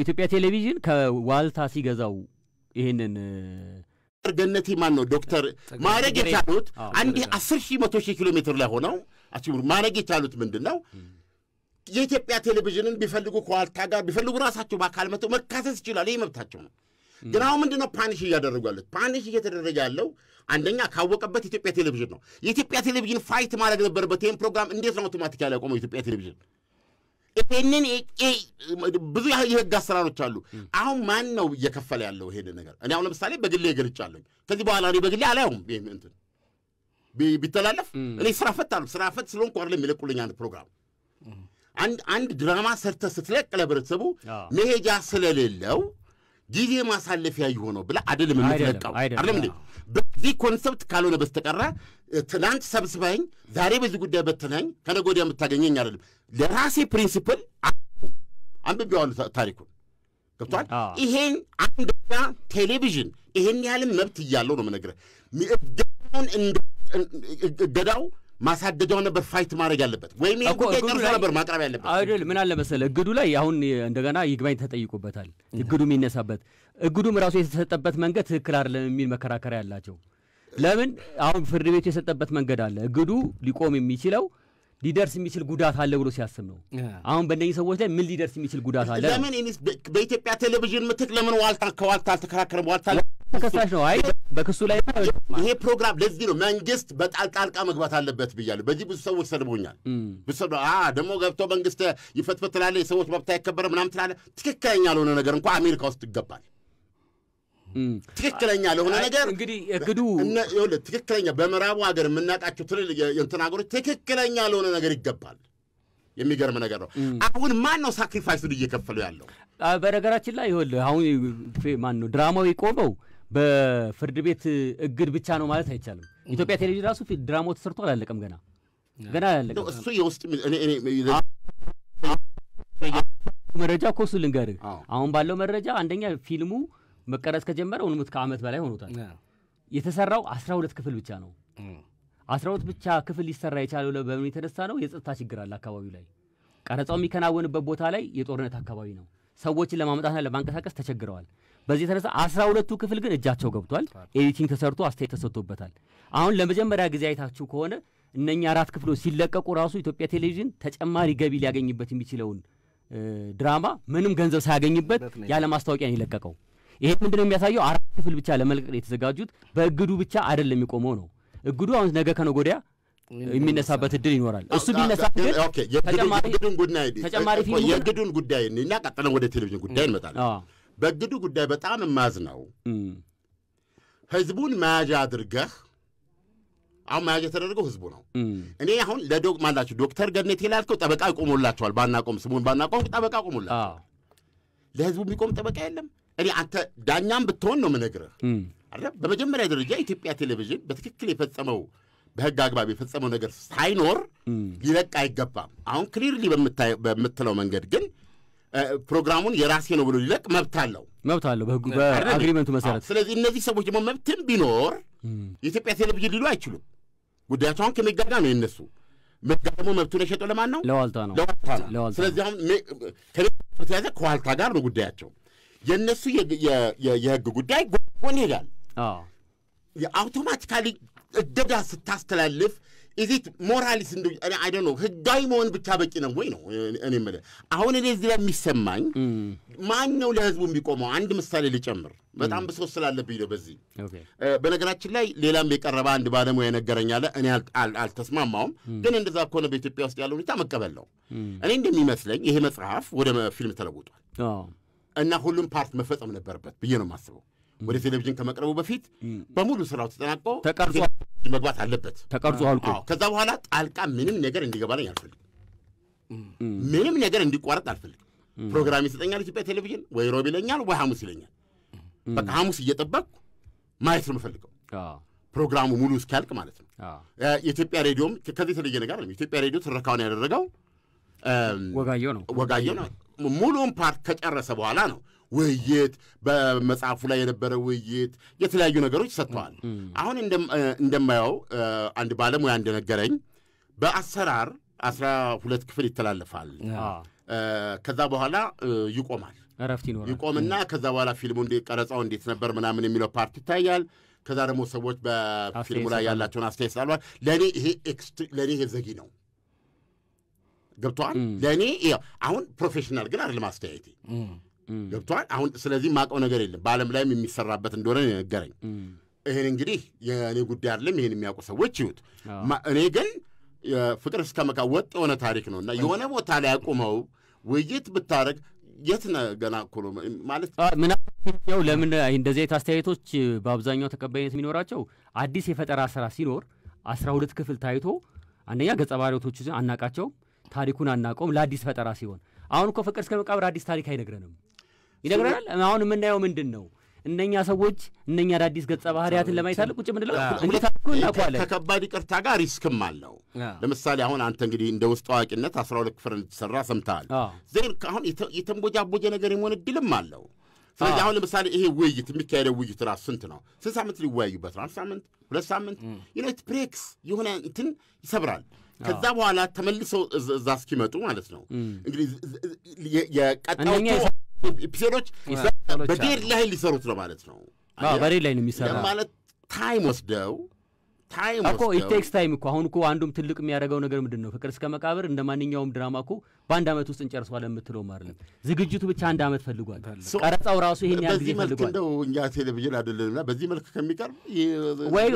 ኢትዮጵያ ቴሌቪዥን ከዋልታ ሲገዛው ይህንን ገነቴ ማን ነው ዶክተር ማድረግ የቻሉት አንድ አስር ሺህ መቶ ሺህ ኪሎ ሜትር ላይ ሆነው አሲሙር ማድረግ የቻሉት ምንድን ነው? የኢትዮጵያ ቴሌቪዥንን ቢፈልጉ ከዋልታ ጋር ቢፈልጉ ራሳቸው በአካል መጥተው መካሰስ ይችላሉ። ይህ መብታቸው ነው። ግን አሁን ምንድን ነው ፓኒሽ እያደረጉ ያሉት? ፓኒሽ እየተደረገ ያለው አንደኛ ካወቀበት ኢትዮጵያ ቴሌቪዥን ነው። የኢትዮጵያ ቴሌቪዥን ፋይት ማድረግ ነበረበት። ይህም ፕሮግራም እንዴት ነው አውቶማቲክ ያለ ያቆመው ኢትዮጵያ ቴሌቪዥን ይሄንን ብዙ የህግ አሰራሮች አሉ። አሁን ማን ነው እየከፈለ ያለው ይሄንን ነገር? እኔ አሁን ለምሳሌ በግሌ ገልጫለሁ። ከዚህ በኋላ እኔ በግሌ አላየውም። እንትን ቢተላለፍ እኔ ስራ ፈት አሉ ስራ ፈት ስለሆንኩ አይደል የሚለቁልኝ አንድ ፕሮግራም አንድ ድራማ ሰርተ ስትለቅ ለህብረተሰቡ መሄጃ ስለሌለው ጊዜ ማሳለፊያ የሆነው ብላ አደለም የምትለቀው አደለም በዚህ ኮንሰፕት ካልሆነ በስተቀረ ትናንት ሰብስበኝ ዛሬ በዚህ ጉዳይ በትናኝ ከነገ ወዲያ የምታገኘኝ አደለም። ለራሴ ፕሪንሲፕል አንብቤዋለሁ ታሪኩን ገብቷል። ይሄን አንደኛ ቴሌቪዥን ይሄን ያህልም መብት እያለው ነው የምነግርህ ገዳው ማሳደጃው ነበር ፋይት ማድረግ ያለበት ወይም ጉዳይ ነበር ማቅረብ ያለበት አይደል? ምን አለ መሰለ እግዱ ላይ አሁን እንደገና ይግባኝ ተጠይቁበታል። እግዱ የሚነሳበት እግዱም ራሱ የተሰጠበት መንገድ ትክክል አይደለም የሚል መከራከሪያ ያላቸው ለምን አሁን ፍርድ ቤቱ የሰጠበት መንገድ አለ። እግዱ ሊቆም የሚችለው ሊደርስ የሚችል ጉዳት አለ ብሎ ሲያስብ ነው። አሁን በእነዚህ ሰዎች ላይ ምን ሊደርስ የሚችል ጉዳት አለ? ለምን በኢትዮጵያ ቴሌቪዥን ምትክ ለምን ዋልታ ከዋልታ አልተከራከረም? ዋልታ ተከሳሽ ነው። አይ በክሱ ላይ ይሄ ፕሮግራም ለዚህ ነው መንግስት በጣልቃልቃ መግባት አለበት ብያለሁ። በዚህ ብዙ ሰዎች ሰድቦኛል። ደግሞ ገብቶ መንግስት ይፈትፈት ትላለ፣ የሰዎች መብት አይከበረ ምናምን ትክክለኛ ለሆነ ነገር እንኳ አሜሪካ ውስጥ ይገባል። ትክክለኛ ለሆነ ነገር እንግዲህ ትክክለኛ በምዕራቡ ሀገር የምናውቃቸው የእንትን ትክክለኛ ለሆነ ነገር ይገባል። የሚገርም ነገር ነው። አሁን ማን ነው ሳክሪፋይሱን እየከፈለው ያለው? በነገራችን ላይ ይኸውልህ አሁን ማን ነው ድራማው የቆመው? በፍርድ ቤት እግድ ብቻ ነው ማለት አይቻልም። ኢትዮጵያ ቴሌቪዥን ራሱ ድራማው ተሰርቶ አላለቀም። ገና ገና አላለቀም። እሱ የውስጥ መረጃ እኮ እሱ ልንገርህ። አሁን ባለው መረጃ አንደኛ ፊልሙ መቀረጽ ከጀመረ እውነት ከዓመት በላይ ሆኖታል። የተሰራው አስራ ሁለት ክፍል ብቻ ነው። አስራ ሁለት ብቻ ክፍል ሊሰራ የቻለው በምን የተነሳ ነው? የጸጥታ ችግር አለ አካባቢው ላይ። ቀረጻው የሚከናወንበት ቦታ ላይ የጦርነት አካባቢ ነው። ሰዎችን ለማምጣትና ለማንቀሳቀስ ተቸግረዋል። በዚህ የተነሳ አስራ ሁለቱ ክፍል ግን እጃቸው ገብቷል። ኤዲቲንግ ተሰርቶ አስተያየት ተሰጥቶበታል። አሁን ለመጀመሪያ ጊዜ አይታችሁ ከሆነ እነኛ አራት ክፍሎች ሲለቀቁ ራሱ ኢትዮጵያ ቴሌቪዥን ተጨማሪ ገቢ ሊያገኝበት የሚችለውን ድራማ ምንም ገንዘብ ሳያገኝበት ያለ ማስታወቂያ ነው የለቀቀው። ይሄ ምንድነው የሚያሳየው? አራት ክፍል ብቻ ለመልቀቅ የተዘጋጁት በእግዱ ብቻ አይደለም የሚቆመው ነው። እግዱ አሁን ነገ ከነጎዲያ የሚነሳበት እድል ይኖራል። እሱ ቢነሳ ግን ተጨማሪ ፊልም የእግዱን ጉዳይ እና ቀጥለን ወደ ቴሌቪዥን ጉዳይ እንመጣለን። በእግዱ ጉዳይ በጣም ማዝ ነው። ህዝቡን መያዣ አድርገህ አሁን መያዣ የተደረገው ህዝቡ ነው። እኔ አሁን ለዶቅ ማላቸው ዶክተር ገነቴ ላልከው ጠበቃ ይቆሙላቸዋል። ባናቆም ስሙን ባናቆም ጠበቃ ይቆሙላቸዋል። ለህዝቡ የሚቆም ጠበቃ የለም። እኔ አንተ ዳኛም ብትሆን ነው የምነግርህ። በመጀመሪያ ደረጃ ኢትዮጵያ ቴሌቪዥን በትክክል የፈጸመው በህግ አግባብ የፈጸመው ነገር ሳይኖር ሊለቅ አይገባም። አሁን ክሊርሊ በምትለው መንገድ ግን ፕሮግራሙን የራሴ ነው ብሎ ሊለቅ መብት አለው መብት አለው በህጉ በአግሪመንቱ መሰረት። ስለዚህ እነዚህ ሰዎች ደግሞ መብትም ቢኖር የኢትዮጵያ ቴሌቪዥን ሊሉ አይችሉም። ጉዳያቸውን ከሜጋ ጋር ነው የነሱ ሜጋ ደግሞ መብቱን የሸጠው ለማን ነው? ለዋልታ ነው ለዋልታ ነው። ስለዚህ አሁን ከተያዘ ከዋልታ ጋር ነው ጉዳያቸው። የእነሱ የህግ ጉዳይ ጎን ይሄዳል። አውቶማቲካሊ እገዳ ስታስተላልፍ ኢዚት ሞራሊስ እንደ አይደ ነው ህጋዊ መሆን ብቻ በቂ ነው ወይ ነው እኔ የምልህ። አሁን እኔ እዚህ ላይ የሚሰማኝ ማን ነው ለህዝቡ የሚቆመው? አንድ ምሳሌ ልጨምር፣ በጣም ብሶት ስላለብኝ ነው። በዚህ በነገራችን ላይ ሌላም የቀረበ አንድ ባለሙያ የነገረኝ አለ። እኔ አልተስማማውም፣ ግን እንደዛ ከሆነ በኢትዮጵያ ውስጥ ያለው ሁኔታ መቀበል ነው። እኔ እንደሚመስለኝ ይሄ መጽሐፍ ወደ ፊልም ተለውጧል እና ሁሉም ፓርት መፈጸም ነበረበት ብዬ ነው የማስበው። ወደ ቴሌቪዥን ከመቅረቡ በፊት በሙሉ ስራው ተጠናቆ ተቀርጿል። መግባት አለበት ተቀርጾ አልቆ ከዛ በኋላ ጣልቃ ምንም ነገር እንዲገባለኝ አልፈልግም። ምንም ነገር እንዲቋረጥ አልፈልግም። ፕሮግራም ይሰጠኛል ኢትዮጵያ ቴሌቪዥን፣ ወይ ሮብ ይለኛል፣ ወይ ሐሙስ ይለኛል። በቃ ሐሙስ እየጠበቅኩ ማየት ነው የምፈልገው ፕሮግራሙ ሙሉ እስኪያልቅ ማለት ነው። የኢትዮጵያ ሬዲዮም ከዚህ የተለየ ነገር አለ። ኢትዮጵያ ሬዲዮ ትረካውን ያደረገው ወጋየው ነው። ወጋየው ነው ሙሉውን ፓርት ከጨረሰ በኋላ ነው ውይይት፣ በመጽሐፉ ላይ የነበረ ውይይት፣ የተለያዩ ነገሮች ሰጥተዋል። አሁን እንደማየው አንድ ባለሙያ እንደነገረኝ በአሰራር አስራ ሁለት ክፍል ይተላለፋል። ከዛ በኋላ ይቆማል። እረፍት ይኖራል። ይቆምና ከዛ በኋላ ፊልሙ ቀረጻው እንዴት ነበር ምናምን የሚለው ፓርት ይታያል። ከዛ ደግሞ ሰዎች በፊልሙ ላይ ያላቸውን አስተያየት ሳሏል። ለእኔ ይሄ ለእኔ ይሄ ዘጊ ነው ገብተዋል። ለእኔ አሁን ፕሮፌሽናል ግን አይደለም አስተያየቴ ገብቷል። አሁን ስለዚህ ማቀው ነገር የለም በአለም ላይም የሚሰራበት እንደሆነ የነገረኝ። ይህን እንግዲህ የእኔ ጉዳይ አይደለም። ይህን የሚያውቁ ሰዎች ይዩት። እኔ ግን ፍቅር እስከ መካ ወጥ የሆነ ታሪክ ነው እና የሆነ ቦታ ላይ አቁመው ውይይት ብታደረግ የት ነህ ገና ኮሎ ማለት ምናው ለምን እንደዚህ አይነት አስተያየቶች በአብዛኛው ተቀባይነት የሚኖራቸው አዲስ የፈጠራ ስራ ሲኖር አስራ ሁለት ክፍል ታይቶ አንደኛ ገጸ ባህሪዎቹ አናቃቸው ታሪኩን አናቀውም። ለአዲስ ፈጠራ ሲሆን አሁን እኮ ፍቅር እስከ መቃብር አዲስ ታሪክ አይነግረንም። ይነግረናል። አሁን የምናየው ምንድን ነው? እነኛ ሰዎች እነኛ አዳዲስ ገጸ ባህርያትን ለማየት አለ ቁጭ ምንድለው እናውቀዋለን። ከከባድ ይቅርታ ጋር ሪስክም አለው። ለምሳሌ አሁን አንተ እንግዲህ እንደ ውስጥ አዋቂነት አስራ ሁለት ክፍር እንድትሰራ ሰምተሃል። ዜን አሁን የተንቦጃቦጀ ነገር የመሆን እድልም አለው። ስለዚህ አሁን ለምሳሌ ይሄ ውይይት የሚካሄደው ውይይት ራሱ ስንት ነው? ስንት ሳምንት ሊወያዩበት ነው? አንድ ሳምንት፣ ሁለት ሳምንት ዩናይት ብሬክስ የሆነ እንትን ይሰብራል። ከዛ በኋላ ተመልሰው እዛ እስኪመጡ ማለት ነው እንግዲህ የቀጣው ኤፒሶዶች በዴድ ላይ ሊሰሩት ነው ማለት ነው። በዴድ ላይ ነው የሚሰራ ማለት ታይም ወስደው ታይም እኮ ኢቴክስ ታይም እኮ አሁን እኮ አንዱም ትልቅ የሚያደርገው ነገር ምንድን ነው? ፍቅር እስከ መቃብር እንደ ማንኛውም ድራማ እኮ በአንድ ዓመት ውስጥ እንጨርሰዋለን የምትለው አይደለም። ዝግጅቱ ብቻ አንድ ዓመት ፈልጓል። ቀረጻው ራሱ ይሄን ያህል ጊዜ ፈልጓል። እንደው እኛ ቴሌቪዥን አይደለንና በዚህ መልክ ከሚቀርብ ወይ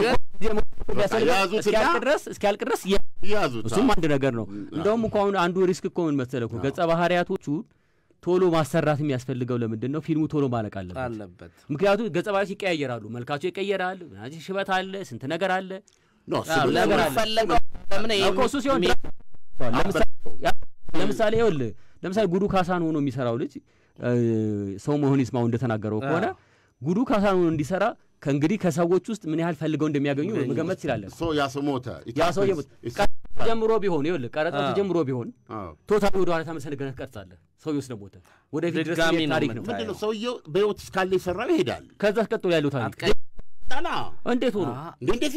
ድረስ እስኪያልቅ ድረስ እሱም አንድ ነገር ነው። እንደውም እኮ አሁን አንዱ ሪስክ እኮ ምን መሰለህ እኮ ገጸ ባህሪያቶቹ ቶሎ ማሰራት የሚያስፈልገው ለምንድን ነው? ፊልሙ ቶሎ ማለቅ አለበት። ምክንያቱም ገጸ ባህሪያት ይቀያየራሉ፣ መልካቸው ይቀየራል፣ ሽበት አለ፣ ስንት ነገር አለ። እሱ ሲሆን ለምሳሌ ይኸውልህ ለምሳሌ ጉዱ ካሳን ሆኖ የሚሰራው ልጅ ሰው መሆን ይስማው እንደተናገረው ከሆነ ጉዱ ካሳን ሆኖ እንዲሰራ ከእንግዲህ ከሰዎች ውስጥ ምን ያህል ፈልገው እንደሚያገኙ መገመት ይችላለን። ያ ሰው ሞተ፣ ያ ሰው ጀምሮ ቢሆን ይል ቀረጣው ጀምሮ ቢሆን ቶታል ወደ ኋላ ተመልሰህ ገና ትቀርጻለህ። ሰውዬው ስለሞተ ወደፊት ድረስ ታሪክ ነው። ምንድን ነው ሰውዬው በሕይወት እስካለ የሰራው ይሄዳል። ከዛ ቀጥሎ ያለው ታሪክ እንዴት ሆኖ እንዴት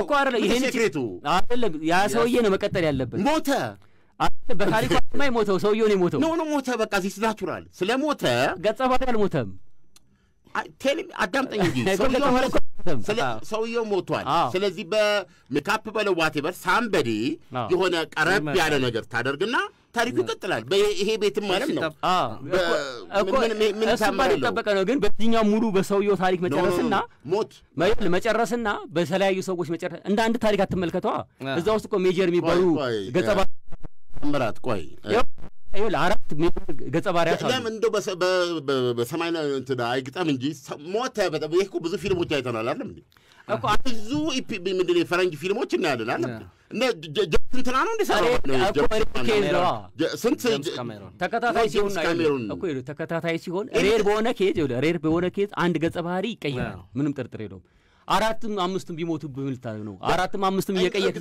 እኮ አይደለ ይሄን ሴክሬቱ አይደለም ያ ሰውዬ ነው መቀጠል ያለበት። ሞተ በታሪኩ ማይ ሞተው ሰውዬው ነው የሞተው። ኖ ኖ ሞተ በቃ ዚስ ናቹራል ስለሞተ ገጸ ባህሪ አልሞተም አዳምጠኝ እንጂ ሰውየው ሞቷል። ስለዚህ በሜካፕ በለው ዋቴቨር ሳምበዴ የሆነ ቀረብ ያለ ነገር ታደርግና ታሪኩ ይቀጥላል። ይሄ ቤትም ማለት ነው ጠበቀ ነው። ግን በዚህኛው ሙሉ በሰውየው ታሪክ መጨረስና ሞት መጨረስና በተለያዩ ሰዎች መጨረስ እንደ አንድ ታሪክ አትመልከተዋ። እዛ ውስጥ እኮ ሜጀር የሚባሉ ገጸባ ምራት ቆይ ይኸውልህ አራት ገጸ ባህሪያት አሉ። ለምን እንደው በሰማይ አይግጠም እንጂ ሞተ። ይህ እኮ ብዙ ፊልሞች አይተናል አለም ብዙ ምንድን የፈረንጅ ፊልሞች እናያለን አለም እንትና ነው ተከታታይ ሲሆን ተከታታይ ሲሆን ሬር በሆነ ኬዝ ሬር በሆነ ኬዝ አንድ ገጸ ባህሪ ይቀየራል። ምንም ጥርጥር የለውም። አራትም አምስትም ቢሞቱብህ ልታ ነው። አራትም አምስትም እየቀየት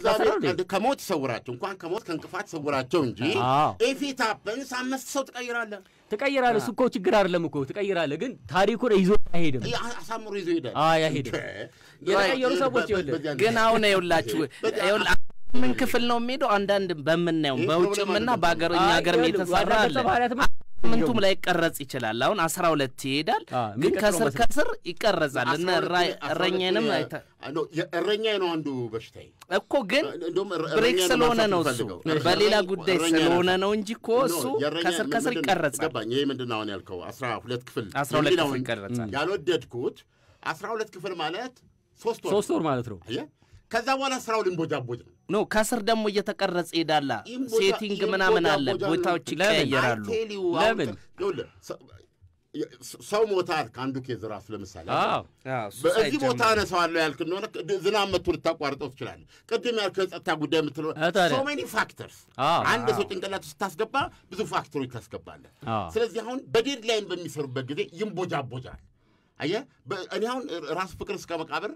ከሞት ሰውራቸው እንኳን ከሞት ከእንቅፋት ሰውራቸው እንጂ ኤፌት አበንስ አምስት ሰው ትቀይራለ ትቀይራለ። እሱ እኮ ችግር አይደለም እኮ ትቀይራለ፣ ግን ታሪኩን ይዞ አይሄድም። አሳምሮ ይዞ ይሄዳል። አይሄድም። የተቀየሩ ሰዎች ይኸውልህ፣ ግን አሁን ይውላችሁ ይኸውልህ ምን ክፍል ነው የሚሄደው? አንዳንድ በምናየው በውጭምና እና እኛ ሀገር የተሰራ አለ ስምንቱም ላይ ይቀረጽ ይችላል። አሁን አስራ ሁለት ይሄዳል፣ ግን ከስር ከስር ይቀረጻል። እነ እረኛንም እረኛ ነው አንዱ በሽታ እኮ ግን ብሬክ ስለሆነ ነው እሱ በሌላ ጉዳይ ስለሆነ ነው እንጂ እኮ እሱ ከስር ከስር ይቀረጻል። ገባኝ። ይሄ ምንድን ነው አሁን ያልከው አስራ ሁለት ክፍል አስራ ሁለት ክፍል ይቀረጻል። ያልወደድኩት አስራ ሁለት ክፍል ማለት ሶስት ወር ሶስት ወር ማለት ነው። ከዛ በኋላ ስራው ልንቦጃቦጅ ነው ኖ ከስር ደግሞ እየተቀረጸ ሄዳላ ሴቲንግ ምናምን አለ፣ ቦታዎች ይቀያየራሉ። ለምን ሰው ሞታል። ከአንዱ ኬዝ ራሱ ለምሳሌ በዚህ ቦታ አነሳዋለሁ ያልክ እንደሆነ ዝናብ መቶ ልታቋርጠው ትችላለህ። ቅድም ያልክ የጸጥታ ጉዳይ የምትለው ሶ ሜኒ ፋክተርስ አንድ ሰው ጭንቅላት ስታስገባ ብዙ ፋክተሮች ታስገባለህ። ስለዚህ አሁን በዴድ ላይን በሚሰሩበት ጊዜ ይንቦጃቦጃል። አየህ እኔ አሁን ራሱ ፍቅር እስከ መቃብር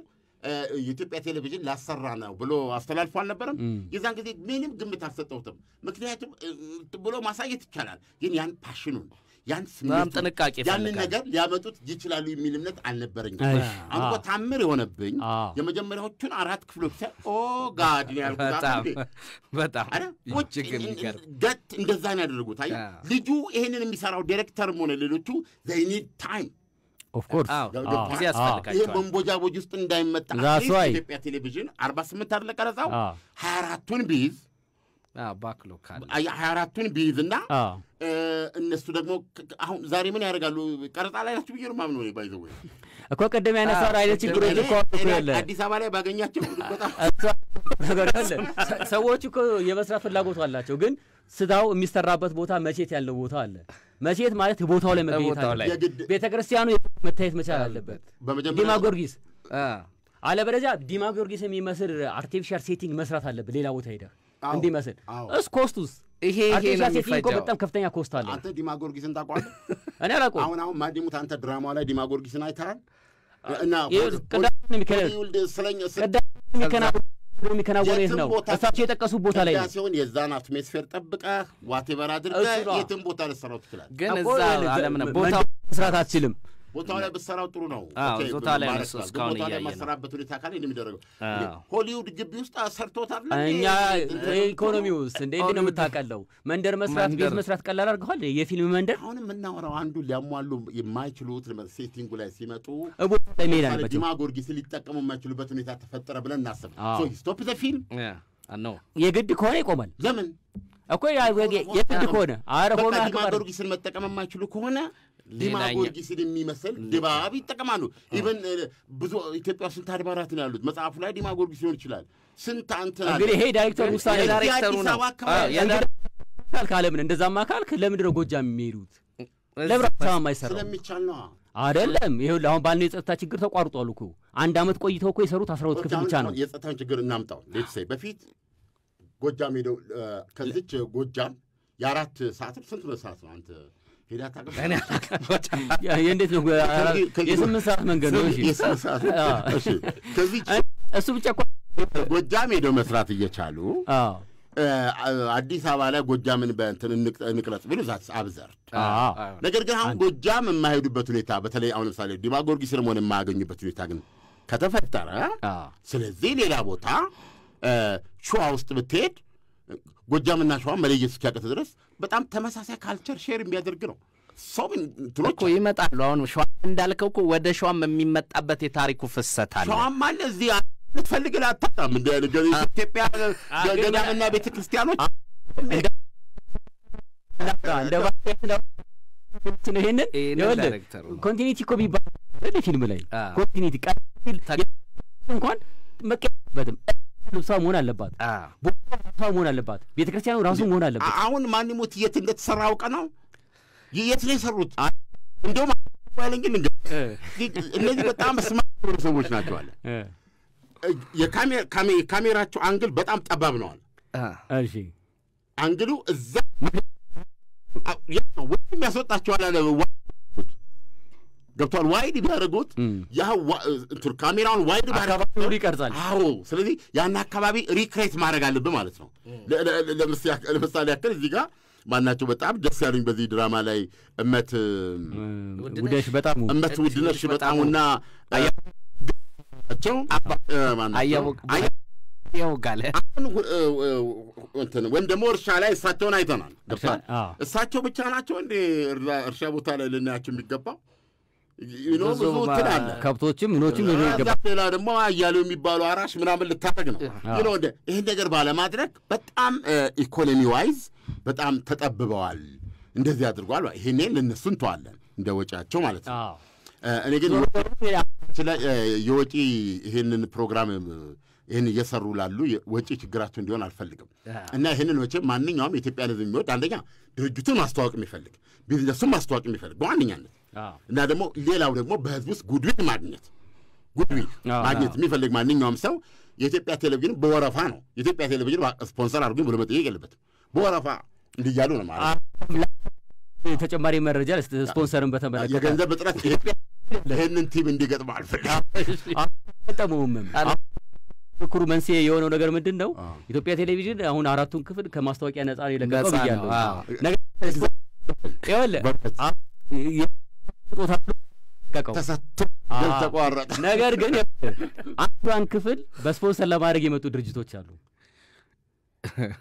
የኢትዮጵያ ቴሌቪዥን ላሰራ ነው ብሎ አስተላልፎ አልነበረም? የዛን ጊዜ ምንም ግምት አልሰጠሁትም። ምክንያቱም ብሎ ማሳየት ይቻላል፣ ግን ያን ፓሽኑን ያን ስሜት ጥንቃቄ ያንን ነገር ሊያመጡት ይችላሉ የሚል እምነት አልነበረኝ። አንኮ ታምር የሆነብኝ የመጀመሪያዎቹን አራት ክፍሎች ሳይ ኦ ጋድ በጣም ገት እንደዛ ነው ያደረጉት። አየህ ልጁ ይሄንን የሚሰራው ዲሬክተርም ሆነ ሌሎቹ ዘይኒድ ታይም ኦፍኮርስ ጊዜ ያስፈልጋቸዋል። ይህ መንቦጃቦጅ ውስጥ እንዳይመጣ ኢትዮጵያ ቴሌቪዥን አርባ ስምንት አለ ቀረጻው ሀያ አራቱን ቢይዝ ሀያ አራቱን ቢይዝ እና እነሱ ደግሞ አሁን ዛሬ ምን ያደርጋሉ? ቀረጻ ላይ ናችሁ ብዬ ነው ማምነው ባይዘወይ እኮ ቅድም ያነሳው አይነት ችግሮች እኮ ያለ አዲስ አበባ ላይ ባገኛቸው ሰዎች እኮ የመስራት ፍላጎቱ አላቸው ግን ስታው የሚሰራበት ቦታ መቼት ያለው ቦታ አለ። መቼት ማለት ቦታው ላይ መገኘት አለ። ቤተ ክርስቲያኑ መታየት መቻል አለበት። ዲማ ጊዮርጊስ አለበለዚያ ዲማ ጊዮርጊስ የሚመስል አርቲፊሻል ሴቲንግ መስራት አለበት። ሌላ ቦታ ሄደ እንዲመስል እስ ኮስቱስ ይሄ ይሄ ነው በጣም ከፍተኛ ኮስት አለ። አንተ ዲማ ጊዮርጊስን ታውቀዋለህ? እኔ አላውቀውም። አሁን አሁን ማዲሙት አንተ ድራማው ላይ ዲማ ጊዮርጊስን አይተሃል? እና ነው። እሳቸው የጠቀሱ ቦታ ላይ ሲሆን የዛን አትሞስፌር ዋቴበር ቦታ ልሰራው ትችላል። ግን እዛ ቦታ መስራት አትችልም። ቦታው ላይ ብሰራው ጥሩ ነው። ቦታ ላይ እስካሁን ላይ ማሰራበት ሁኔታ ካለ የሚደረገው ሆሊውድ ግቢ ውስጥ ሰርቶታል። እኛ ኢኮኖሚ ውስጥ እንዴ ነው የምታቀለው? መንደር መስራት ቤት መስራት ቀላል አድርገዋል። የፊልም መንደር አሁን የምናወራው አንዱ ሊያሟሉ የማይችሉት ሴቲንጉ ላይ ሲመጡ ቦታ ላይ ጊዮርጊስ ሊጠቀሙ የማይችሉበት ሁኔታ ተፈጠረ ብለን እናስብ። ስቶፕ ዘ ፊልም የግድ ከሆነ ይቆማል። ለምን እኮ የግድ ከሆነ አረ ሆኖ ጊዮርጊስን መጠቀም የማይችሉ ከሆነ ዲማ ጊዮርጊስን የሚመስል ድባብ ይጠቀማሉ። ኢቨን ብዙ ኢትዮጵያ ስንት አድባራት ነው ያሉት። መጽሐፉ ላይ ዲማ ጊዮርጊስ ሊሆን ይችላል። ስንት አንትን እንግዲህ ይሄ ዳይሬክተር ውሳኔ ዳይሬክተሩ ነው ካለምን ምን እንደዛማ ካልክ ለምንድን ነው ጎጃም የሚሄዱት? ለብረተሰብ የማይሰራው ስለሚቻል ነው አይደለም። ይኸውልህ አሁን ባልነው የጸጥታ ችግር ተቋርጧል እኮ አንድ ዓመት ቆይተው እኮ የሰሩት አስራ ሁለት ክፍል ብቻ ነው። የጸጥታን ችግር እናምጣው ሌትሴ በፊት ጎጃም ሄደው ከዚች ጎጃም የአራት ሰዓት ስንት ሰዓት ነው አንተ ሄዳ ነው? የስምንት ሰዓት መንገድ ነው። እሱ ብቻ እኮ ጎጃም ሄደው መስራት እየቻሉ አዲስ አበባ ላይ ጎጃምን በእንትን እንቅረጽ ቢሉ አብዘር። ነገር ግን አሁን ጎጃም የማይሄዱበት ሁኔታ በተለይ አሁን ለምሳሌ ዲማ ጊዮርጊስ የማያገኙበት ሁኔታ ግን ከተፈጠረ፣ ስለዚህ ሌላ ቦታ ሸዋ ውስጥ ብትሄድ ጎጃምና ሸዋ መለየት እስኪያቀት ድረስ በጣም ተመሳሳይ ካልቸር ሼር የሚያደርግ ነው። ሰው እኮ ይመጣሉ። አሁን ሸዋ እንዳልከው እኮ ወደ ሸዋም የሚመጣበት የታሪኩ ፍሰት አለ። ሸዋም አለ እዚህ ልትፈልግ ላታጣም እንደ ኢትዮጵያ ገዳምና ቤተ ክርስቲያኖች እንደ ይህንን ኮንቲኒቲ እኮ ቢባል ፊልም ላይ ኮንቲኒቲ ቀል እንኳን መቀበትም ልብሷ መሆን አለባት፣ ቦታ መሆን አለባት፣ ቤተ ክርስቲያኑ ራሱ መሆን አለባት። አሁን ማንሞት የት እንደተሰራ አውቀ ነው የት ነው የሰሩት? እንዲሁም ያለኝ እነዚህ በጣም ስማርት የሆኑ ሰዎች ናቸው አለ። የካሜራቸው አንግል በጣም ጠባብ ነዋል። አንግሉ እዛ ወይም ያስወጣቸዋል አለ ገብቷል። ዋይድ ቢያደርጉት ካሜራውን ዋይድ አካባቢውን ይቀርጻል። አዎ፣ ስለዚህ ያን አካባቢ ሪክሬት ማድረግ አለብህ ማለት ነው። ለምሳሌ ያክል እዚህ ጋር ማናቸው በጣም ደስ ያሉኝ በዚህ ድራማ ላይ እመት ውደሽ በጣም እመት ውድነሽ በጣምና ቸው ወይም ደግሞ እርሻ ላይ እሳቸውን አይተናል። እሳቸው ብቻ ናቸው እንዴ እርሻ ቦታ ላይ ልናያቸው የሚገባው? ብዙ እንትን ከብቶችም ምኖችም ሌላ ደግሞ አያሌው የሚባሉ አራሽ ምናምን ልታደርግ ነው ግን ወደ ይህን ነገር ባለማድረግ በጣም ኢኮኖሚ ዋይዝ በጣም ተጠብበዋል። እንደዚህ አድርጓል። ይሄኔ ለእነሱ እንተዋለን እንደ ወጪያቸው ማለት ነው። እኔ ግን የወጪ ይህንን ፕሮግራም ይህን እየሰሩ ላሉ ወጪ ችግራቸው እንዲሆን አልፈልግም እና ይህንን መቼም ማንኛውም የኢትዮጵያ ሕዝብ የሚወድ አንደኛ ድርጅቱን ማስተዋወቅ የሚፈልግ ቢዝነሱን ማስተዋወቅ የሚፈልግ በዋነኛነት እና ደግሞ ሌላው ደግሞ በህዝብ ውስጥ ጉድዊል ማግኘት ጉድዊል ማግኘት የሚፈልግ ማንኛውም ሰው የኢትዮጵያ ቴሌቪዥን በወረፋ ነው። የኢትዮጵያ ቴሌቪዥን ስፖንሰር አድርጉኝ ብሎ መጠየቅ የለበትም። በወረፋ እንዲያሉ ነው ማለት ተጨማሪ መረጃ ስፖንሰርን በተመለከተ የገንዘብ እጥረት ኢትዮጵያ ለህንን ቲም እንዲገጥም አልፈልግም። ክርክሩ መንስኤ የሆነው ነገር ምንድን ነው? ኢትዮጵያ ቴሌቪዥን አሁን አራቱን ክፍል ከማስታወቂያ ነጻ ነው የለቀቀው ብያለሁ። ስጦታ ተሰጥቶ ተቋረጠ። ነገር ግን አንዷን ክፍል በስፖንሰር ለማድረግ የመጡ ድርጅቶች አሉ።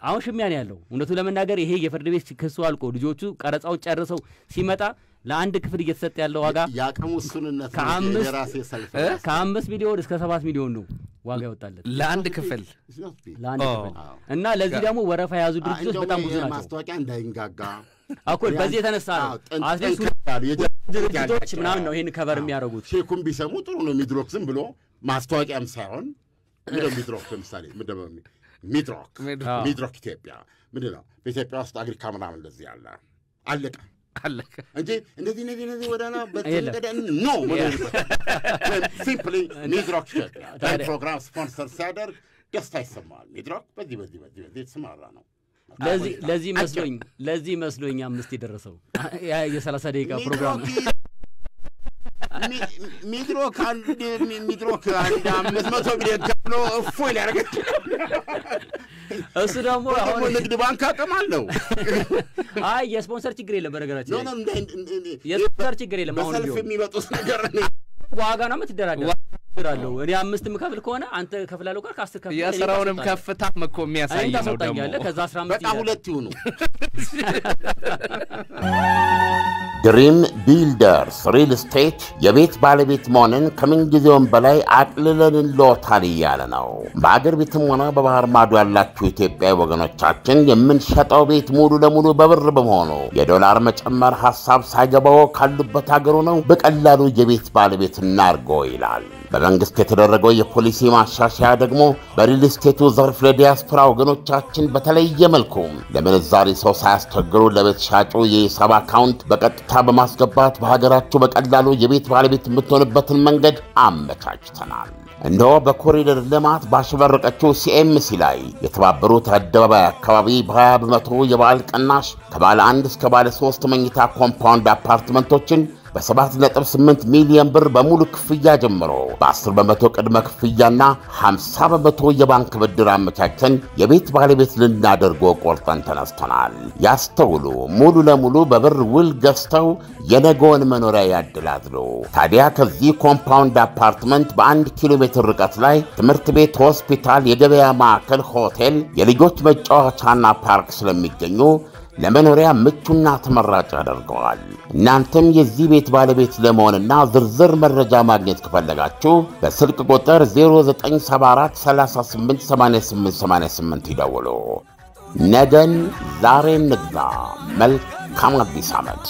አሁን ሽሚያን ያለው። እውነቱ ለመናገር ይሄ የፍርድ ቤት ክሱ አልቆ ልጆቹ ቀረጻው ጨርሰው ሲመጣ ለአንድ ክፍል እየተሰጠ ያለው ዋጋ የአቅም ውሱንነት ከአምስት ሚሊዮን እስከ ሰባት ሚሊዮን ነው ዋጋ ይወጣለት ለአንድ ክፍል ለአንድ ክፍል እና ለዚህ ደግሞ ወረፋ የያዙ ድርጅቶች በጣም ብዙ ናቸው። ማስታወቂያ እንዳይንጋጋ አኩል በዚህ የተነሳ ነው አትሊስት ድርጅቶች ምናምን ነው ይህን ከበር የሚያደርጉት። ሼኩን ቢሰሙ ጥሩ ነው። ሚድሮክ ዝም ብሎ ማስታወቂያም ሳይሆን ምንድን ሚድሮክ ለምሳሌ ሚድሮክ ሚድሮክ ኢትዮጵያ ምንድን ነው በኢትዮጵያ ውስጥ አግሪካ ምናምን እንደዚህ ያለ አለቀ አለቀ እንጂ እንደዚህ እንደዚህ እንደዚህ ወደና በተለቀደ ኖ ሲምፕሊ ሚድሮክ ኢትዮጵያ ፕሮግራም ስፖንሰር ሲያደርግ ደስታ ይሰማል። ሚድሮክ በዚህ በዚህ በዚህ በዚህ የተሰማራ ነው። ለዚህ መስሎኝ ለዚህ መስሎኝ አምስት የደረሰው የሰላሳ ደቂቃ ፕሮግራም ሚድሮ ሚድሮ አምስት መቶ ሚሊዮን ከፍሎ እፎ ሊያደርገች እሱ ደግሞ አሁን ንግድ ባንክ አቅም አለው። አይ የስፖንሰር ችግር የለም፣ በነገራችን የስፖንሰር ችግር የለም። አሁን ቢሆን የሚመጡት ነገር ዋጋ ነው የምትደራደር አለው እኔ አምስት ከፍል ከሆነ አንተ ከፍላለሁ ጋር ከአስር ከፍል የስራውንም ከፍታ እኮ የሚያሳይ ነው ደግሞ ከዛ አስራ አምስት በቃ ሁለት ይሁኑ። ድሪም ቢልደርስ ሪል ስቴት የቤት ባለቤት መሆንን ከምንጊዜውም በላይ ሎታል እያለ ነው። በአገር ቤትም ሆነ በባህር ማዶ ያላችሁ ኢትዮጵያዊ ወገኖቻችን የምንሸጠው ቤት ሙሉ ለሙሉ በብር በመሆኑ የዶላር መጨመር ሀሳብ ሳይገባው ካሉበት አገሩ ነው በቀላሉ የቤት ባለቤት እናርጎ ይላል። በመንግስት የተደረገው የፖሊሲ ማሻሻያ ደግሞ በሪል ስቴቱ ዘርፍ ለዲያስፖራ ወገኖቻችን በተለየ መልኩ ለምንዛሪ ሰው ሳያስቸግሩ ለቤት ሻጩ የሂሳብ አካውንት በቀጥታ በማስገባት በሀገራችሁ በቀላሉ የቤት ባለቤት የምትሆንበትን መንገድ አመቻችተናል። እንደው በኮሪደር ልማት ባሸበረቀችው ሲኤምሲ ላይ የተባበሩት አደባባይ አካባቢ በ20 በመቶ የበዓል ቅናሽ ከባለ አንድ እስከ ባለ ሶስት መኝታ ኮምፓውንድ አፓርትመንቶችን በ7.8 ሚሊዮን ብር በሙሉ ክፍያ ጀምሮ በ10 በመቶ ቅድመ ክፍያና 50 በመቶ የባንክ ብድር አመቻቸን የቤት ባለቤት ልናደርጎ ቆርጠን ተነስተናል። ያስተውሉ። ሙሉ ለሙሉ በብር ውል ገዝተው የነገውን መኖሪያ ያድላሉ። ታዲያ ከዚህ ኮምፓውንድ አፓርትመንት በአንድ ኪሎ ሜትር ርቀት ላይ ትምህርት ቤት፣ ሆስፒታል፣ የገበያ ማዕከል፣ ሆቴል፣ የልጆች መጫወቻና ፓርክ ስለሚገኙ ለመኖሪያ ምቹና ተመራጭ ያደርገዋል። እናንተም የዚህ ቤት ባለቤት ለመሆንና ዝርዝር መረጃ ማግኘት ከፈለጋችሁ በስልክ ቁጥር 3888 ይደውሉ። ነገን ዛሬ ንግዛ። መልካም አዲስ ዓመት!